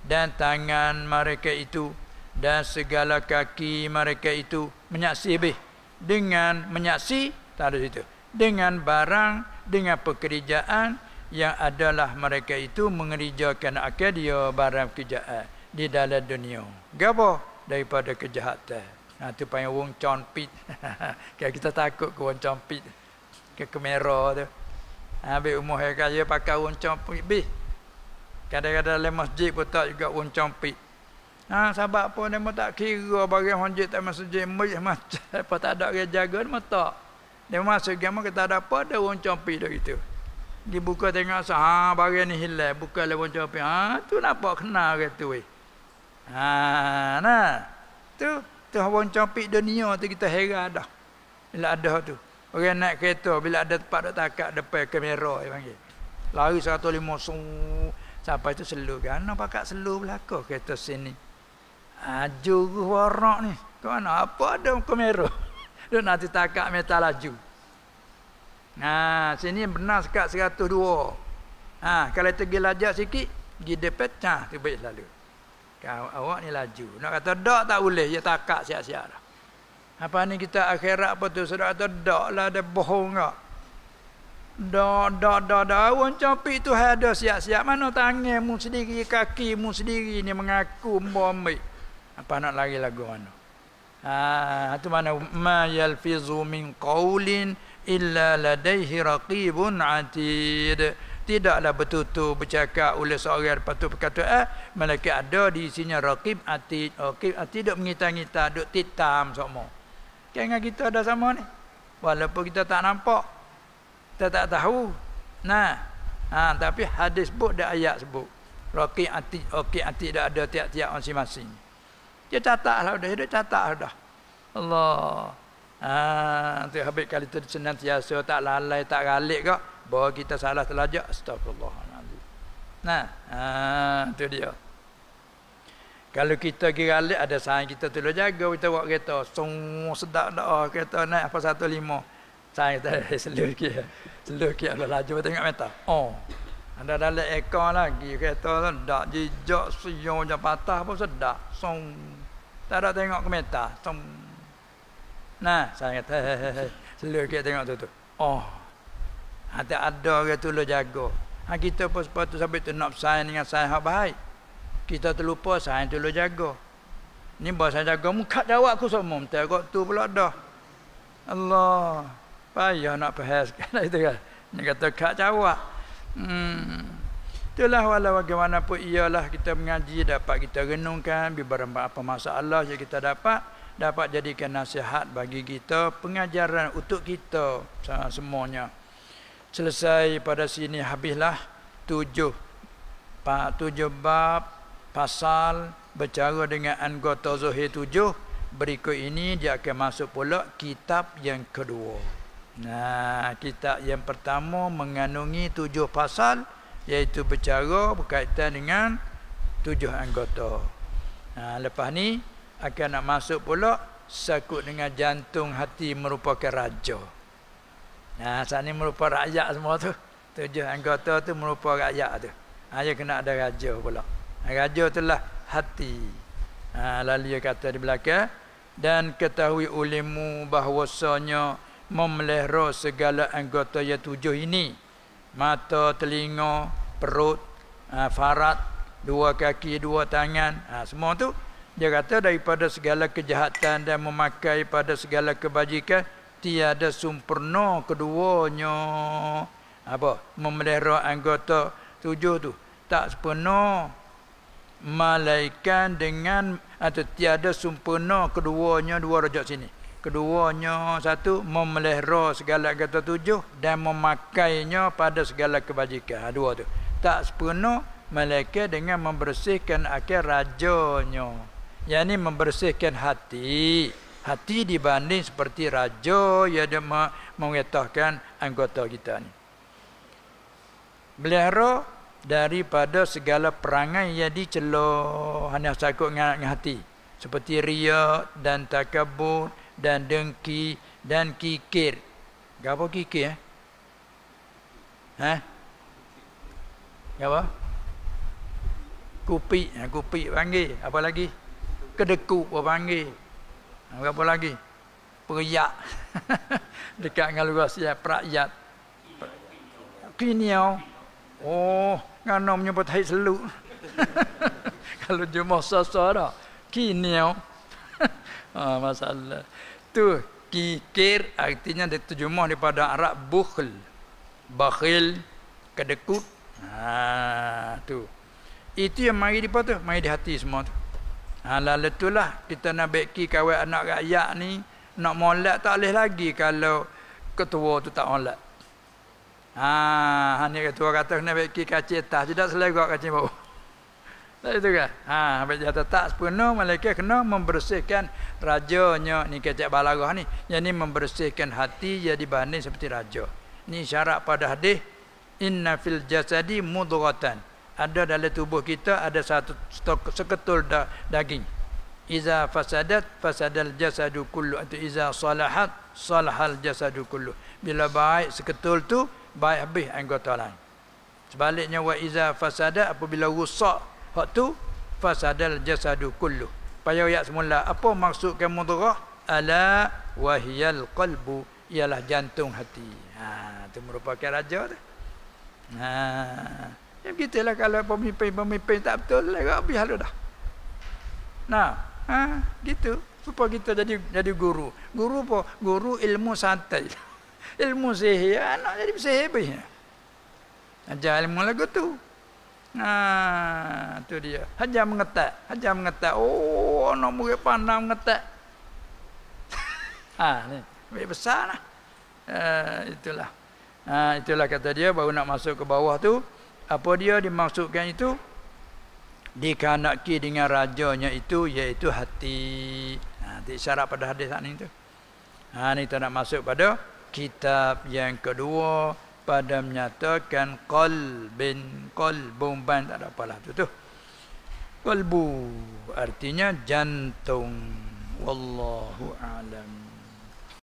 dan tangan mereka itu dan segala kaki mereka itu menyaksi lebih dengan menyaksi tak ada situ dengan barang dengan pekerjaan yang adalah mereka itu mengerjakan akadia barang kerjaan di dalam dunia gapo daripada kejahatan Nah, ha, tu panggil wong compit [laughs] kan kita takut ke wong compit ke kamera tu ambil ha, umur hari kaya pakai wong compit bih kadang-kadang dalam masjid pun tak juga wong compit Ha, sebab apa dia tak kira bagi hujit tak masjid, masjid, masjid, [laughs] apa tak ada dia jaga, dia tak. Dia masuk gamo kita ada apa ada orang compi dah gitu. Dia buka tengok sah ha bagi ni hilal buka le lah orang compi. Ha tu nampak kena gitu weh. Ha nah. Tu tu orang compi dunia tu kita heran dah. Bila ada tu. Orang naik kereta bila ada tempat dak takak depan kamera dia panggil. Lari 150 sum sampai tu selu kan. Nak pakak selu belakang kereta sini. Ha juru warak ni. Kau nak apa ada kamera? Duk nak ditakak minta laju. Nah, ha, sini benar sekat 102. Ha, kalau tergi lajak sikit, pergi depet, ha, tu baik selalu. Kau, awak ni laju. Nak kata dak tak boleh, dia takak siap-siap dah. Apa ni kita akhirat apa tu, sudah kata dak lah, ada bohong tak. Dak, dak, dak, dak. Awak capi tu ada siap-siap. Mana tangan mu sendiri, kaki mu sendiri ni mengaku, mbomik. Apa nak lari lagu mana? Ah, itu mana ma yalfizu min qaulin illa ladaihi raqibun atid. Tidaklah bertutur bercakap oleh seorang daripada tu perkataan, ah, malaikat ada di sini raqib atid. Raqib okay, atid dok mengita-ngita, dok titam semua. Kan dengan kita ada sama ni. Walaupun kita tak nampak, kita tak tahu. Nah, ha, tapi hadis sebut dan ayat sebut. Raqib atid, raqib okay, atid dah ada tiap-tiap masing-masing. -tiap orang dia catat lah dah, dia catat lah dah. Allah. Ha, tu habis kali tu senantiasa tak lalai, tak galik kok. Bahawa kita salah terlajak. Astagfirullah. Nah, ha, tu dia. Kalau kita pergi galik, ada saat kita tu jaga. Kita buat kereta. Sung, sedap dah. Oh, kereta naik apa satu lima. Saat [laughs] kita seluruh ke. seluruh ke. Allah laju tengok mata. Oh. Anda dalam ekor lagi kereta tu. Dak jijak, siung, jangan patah pun sedap. Sung. Tak ada tengok ke meta. Tom. Nah, saya kata, selalu kita tengok tu tu. Oh. Hati ada orang tu lo jaga. Ha kita pun sepatu sampai tu nak sign dengan saya hak baik. Kita terlupa saya tu lo jaga. Ni bos saya jaga muka jawab aku semua. Tak kok tu pula dah. Allah. Payah nak bahas kan [laughs] itu kan. kata kak jawab. Hmm. Itulah walau bagaimanapun ialah kita mengaji dapat kita renungkan beberapa apa masalah yang kita dapat dapat jadikan nasihat bagi kita pengajaran untuk kita ha, semuanya. Selesai pada sini habislah tujuh pak tujuh bab pasal bercara dengan anggota zohir tujuh berikut ini dia akan masuk pula kitab yang kedua. Nah, kitab yang pertama mengandungi tujuh pasal iaitu bercara berkaitan dengan tujuh anggota. Ha, lepas ni akan nak masuk pula sakut dengan jantung hati merupakan raja. Nah, ha, saat ni merupakan rakyat semua tu. Tujuh anggota tu merupakan rakyat tu. Ha, dia kena ada raja pula. Ha, raja tu lah hati. Ha, lalu dia kata di belakang. Dan ketahui olehmu bahwasanya memelihara segala anggota yang tujuh ini mata, telinga, perut, ha, farat, dua kaki, dua tangan, ha, semua tu dia kata daripada segala kejahatan dan memakai pada segala kebajikan tiada sempurna keduanya apa memelihara anggota tujuh tu tak sempurna malaikat dengan atau tiada sempurna keduanya dua rojak sini keduanya satu memelihara segala kata tujuh dan memakainya pada segala kebajikan ha, dua tu tak sepenuh mereka dengan membersihkan akhir rajanya yakni membersihkan hati hati dibanding seperti raja yang dia mengetahkan anggota kita ni melihara daripada segala perangai yang dicelo hanya sakut dengan hati seperti riak dan takabur dan dengki dan kikir. Apa kikir eh? Ha? Apa? Kupi, ha, kupi panggil. Apa lagi? Kedekuk apa panggil. Ha, apa lagi? Periak. [laughs] Dekat dengan luar siap, perakyat. Kiniau. Oh, ngana menyebut hai seluk. [laughs] Kalau jumlah sasara. Kiniau. [laughs] ha, masalah. Tu kikir artinya diterjemah daripada Arab bukhl bakhil kedekut ha tu itu yang mari di tu mari di hati semua tu ha lalu itulah kita nak beki kawan anak rakyat ni nak molat tak boleh lagi kalau ketua tu tak molat ha hanya ketua kata nak beki kaca tas tidak selera kaca bawah itu kan? Ha, sampai dia tetap sepenuh malaikat kena membersihkan rajanya ni kecek balagah ni. Yang ni membersihkan hati jadi dibanding seperti raja. Ni syarat pada hadis inna fil jasadi mudghatan. Ada dalam tubuh kita ada satu stok seketul da, daging. Iza fasadat fasadal jasadu kullu atau iza salahat salahal jasadu kullu. Bila baik seketul tu baik habis anggota lain. Sebaliknya wa iza fasada, apabila rusak waktu fasadal jasadu kulluh payo ayat semula apa maksud ke mudharah ala wahiyal qalbu ialah jantung hati ha itu merupakan raja tu ha ya gitulah kalau pemimpin-pemimpin tak betul lah apa hal dah nah ha gitu supaya kita jadi jadi guru guru apa guru ilmu santai [laughs] ilmu sihir anak jadi sihir ajar ilmu lagu tu Nah, tu dia. Hajar mengetak, hajar mengetak. Oh, anak murid pandang mengetak. ah, ni. Baik besar lah. Uh, itulah. Uh, itulah kata dia baru nak masuk ke bawah tu. Apa dia dimaksudkan itu? Dikanaki dengan rajanya itu iaitu hati. Ha, uh, isyarat pada hadis saat ni tu. Ha, ni tak nak masuk pada kitab yang kedua pada menyatakan qal bin qal bumban tak ada apalah tu tu qalbu artinya jantung wallahu alam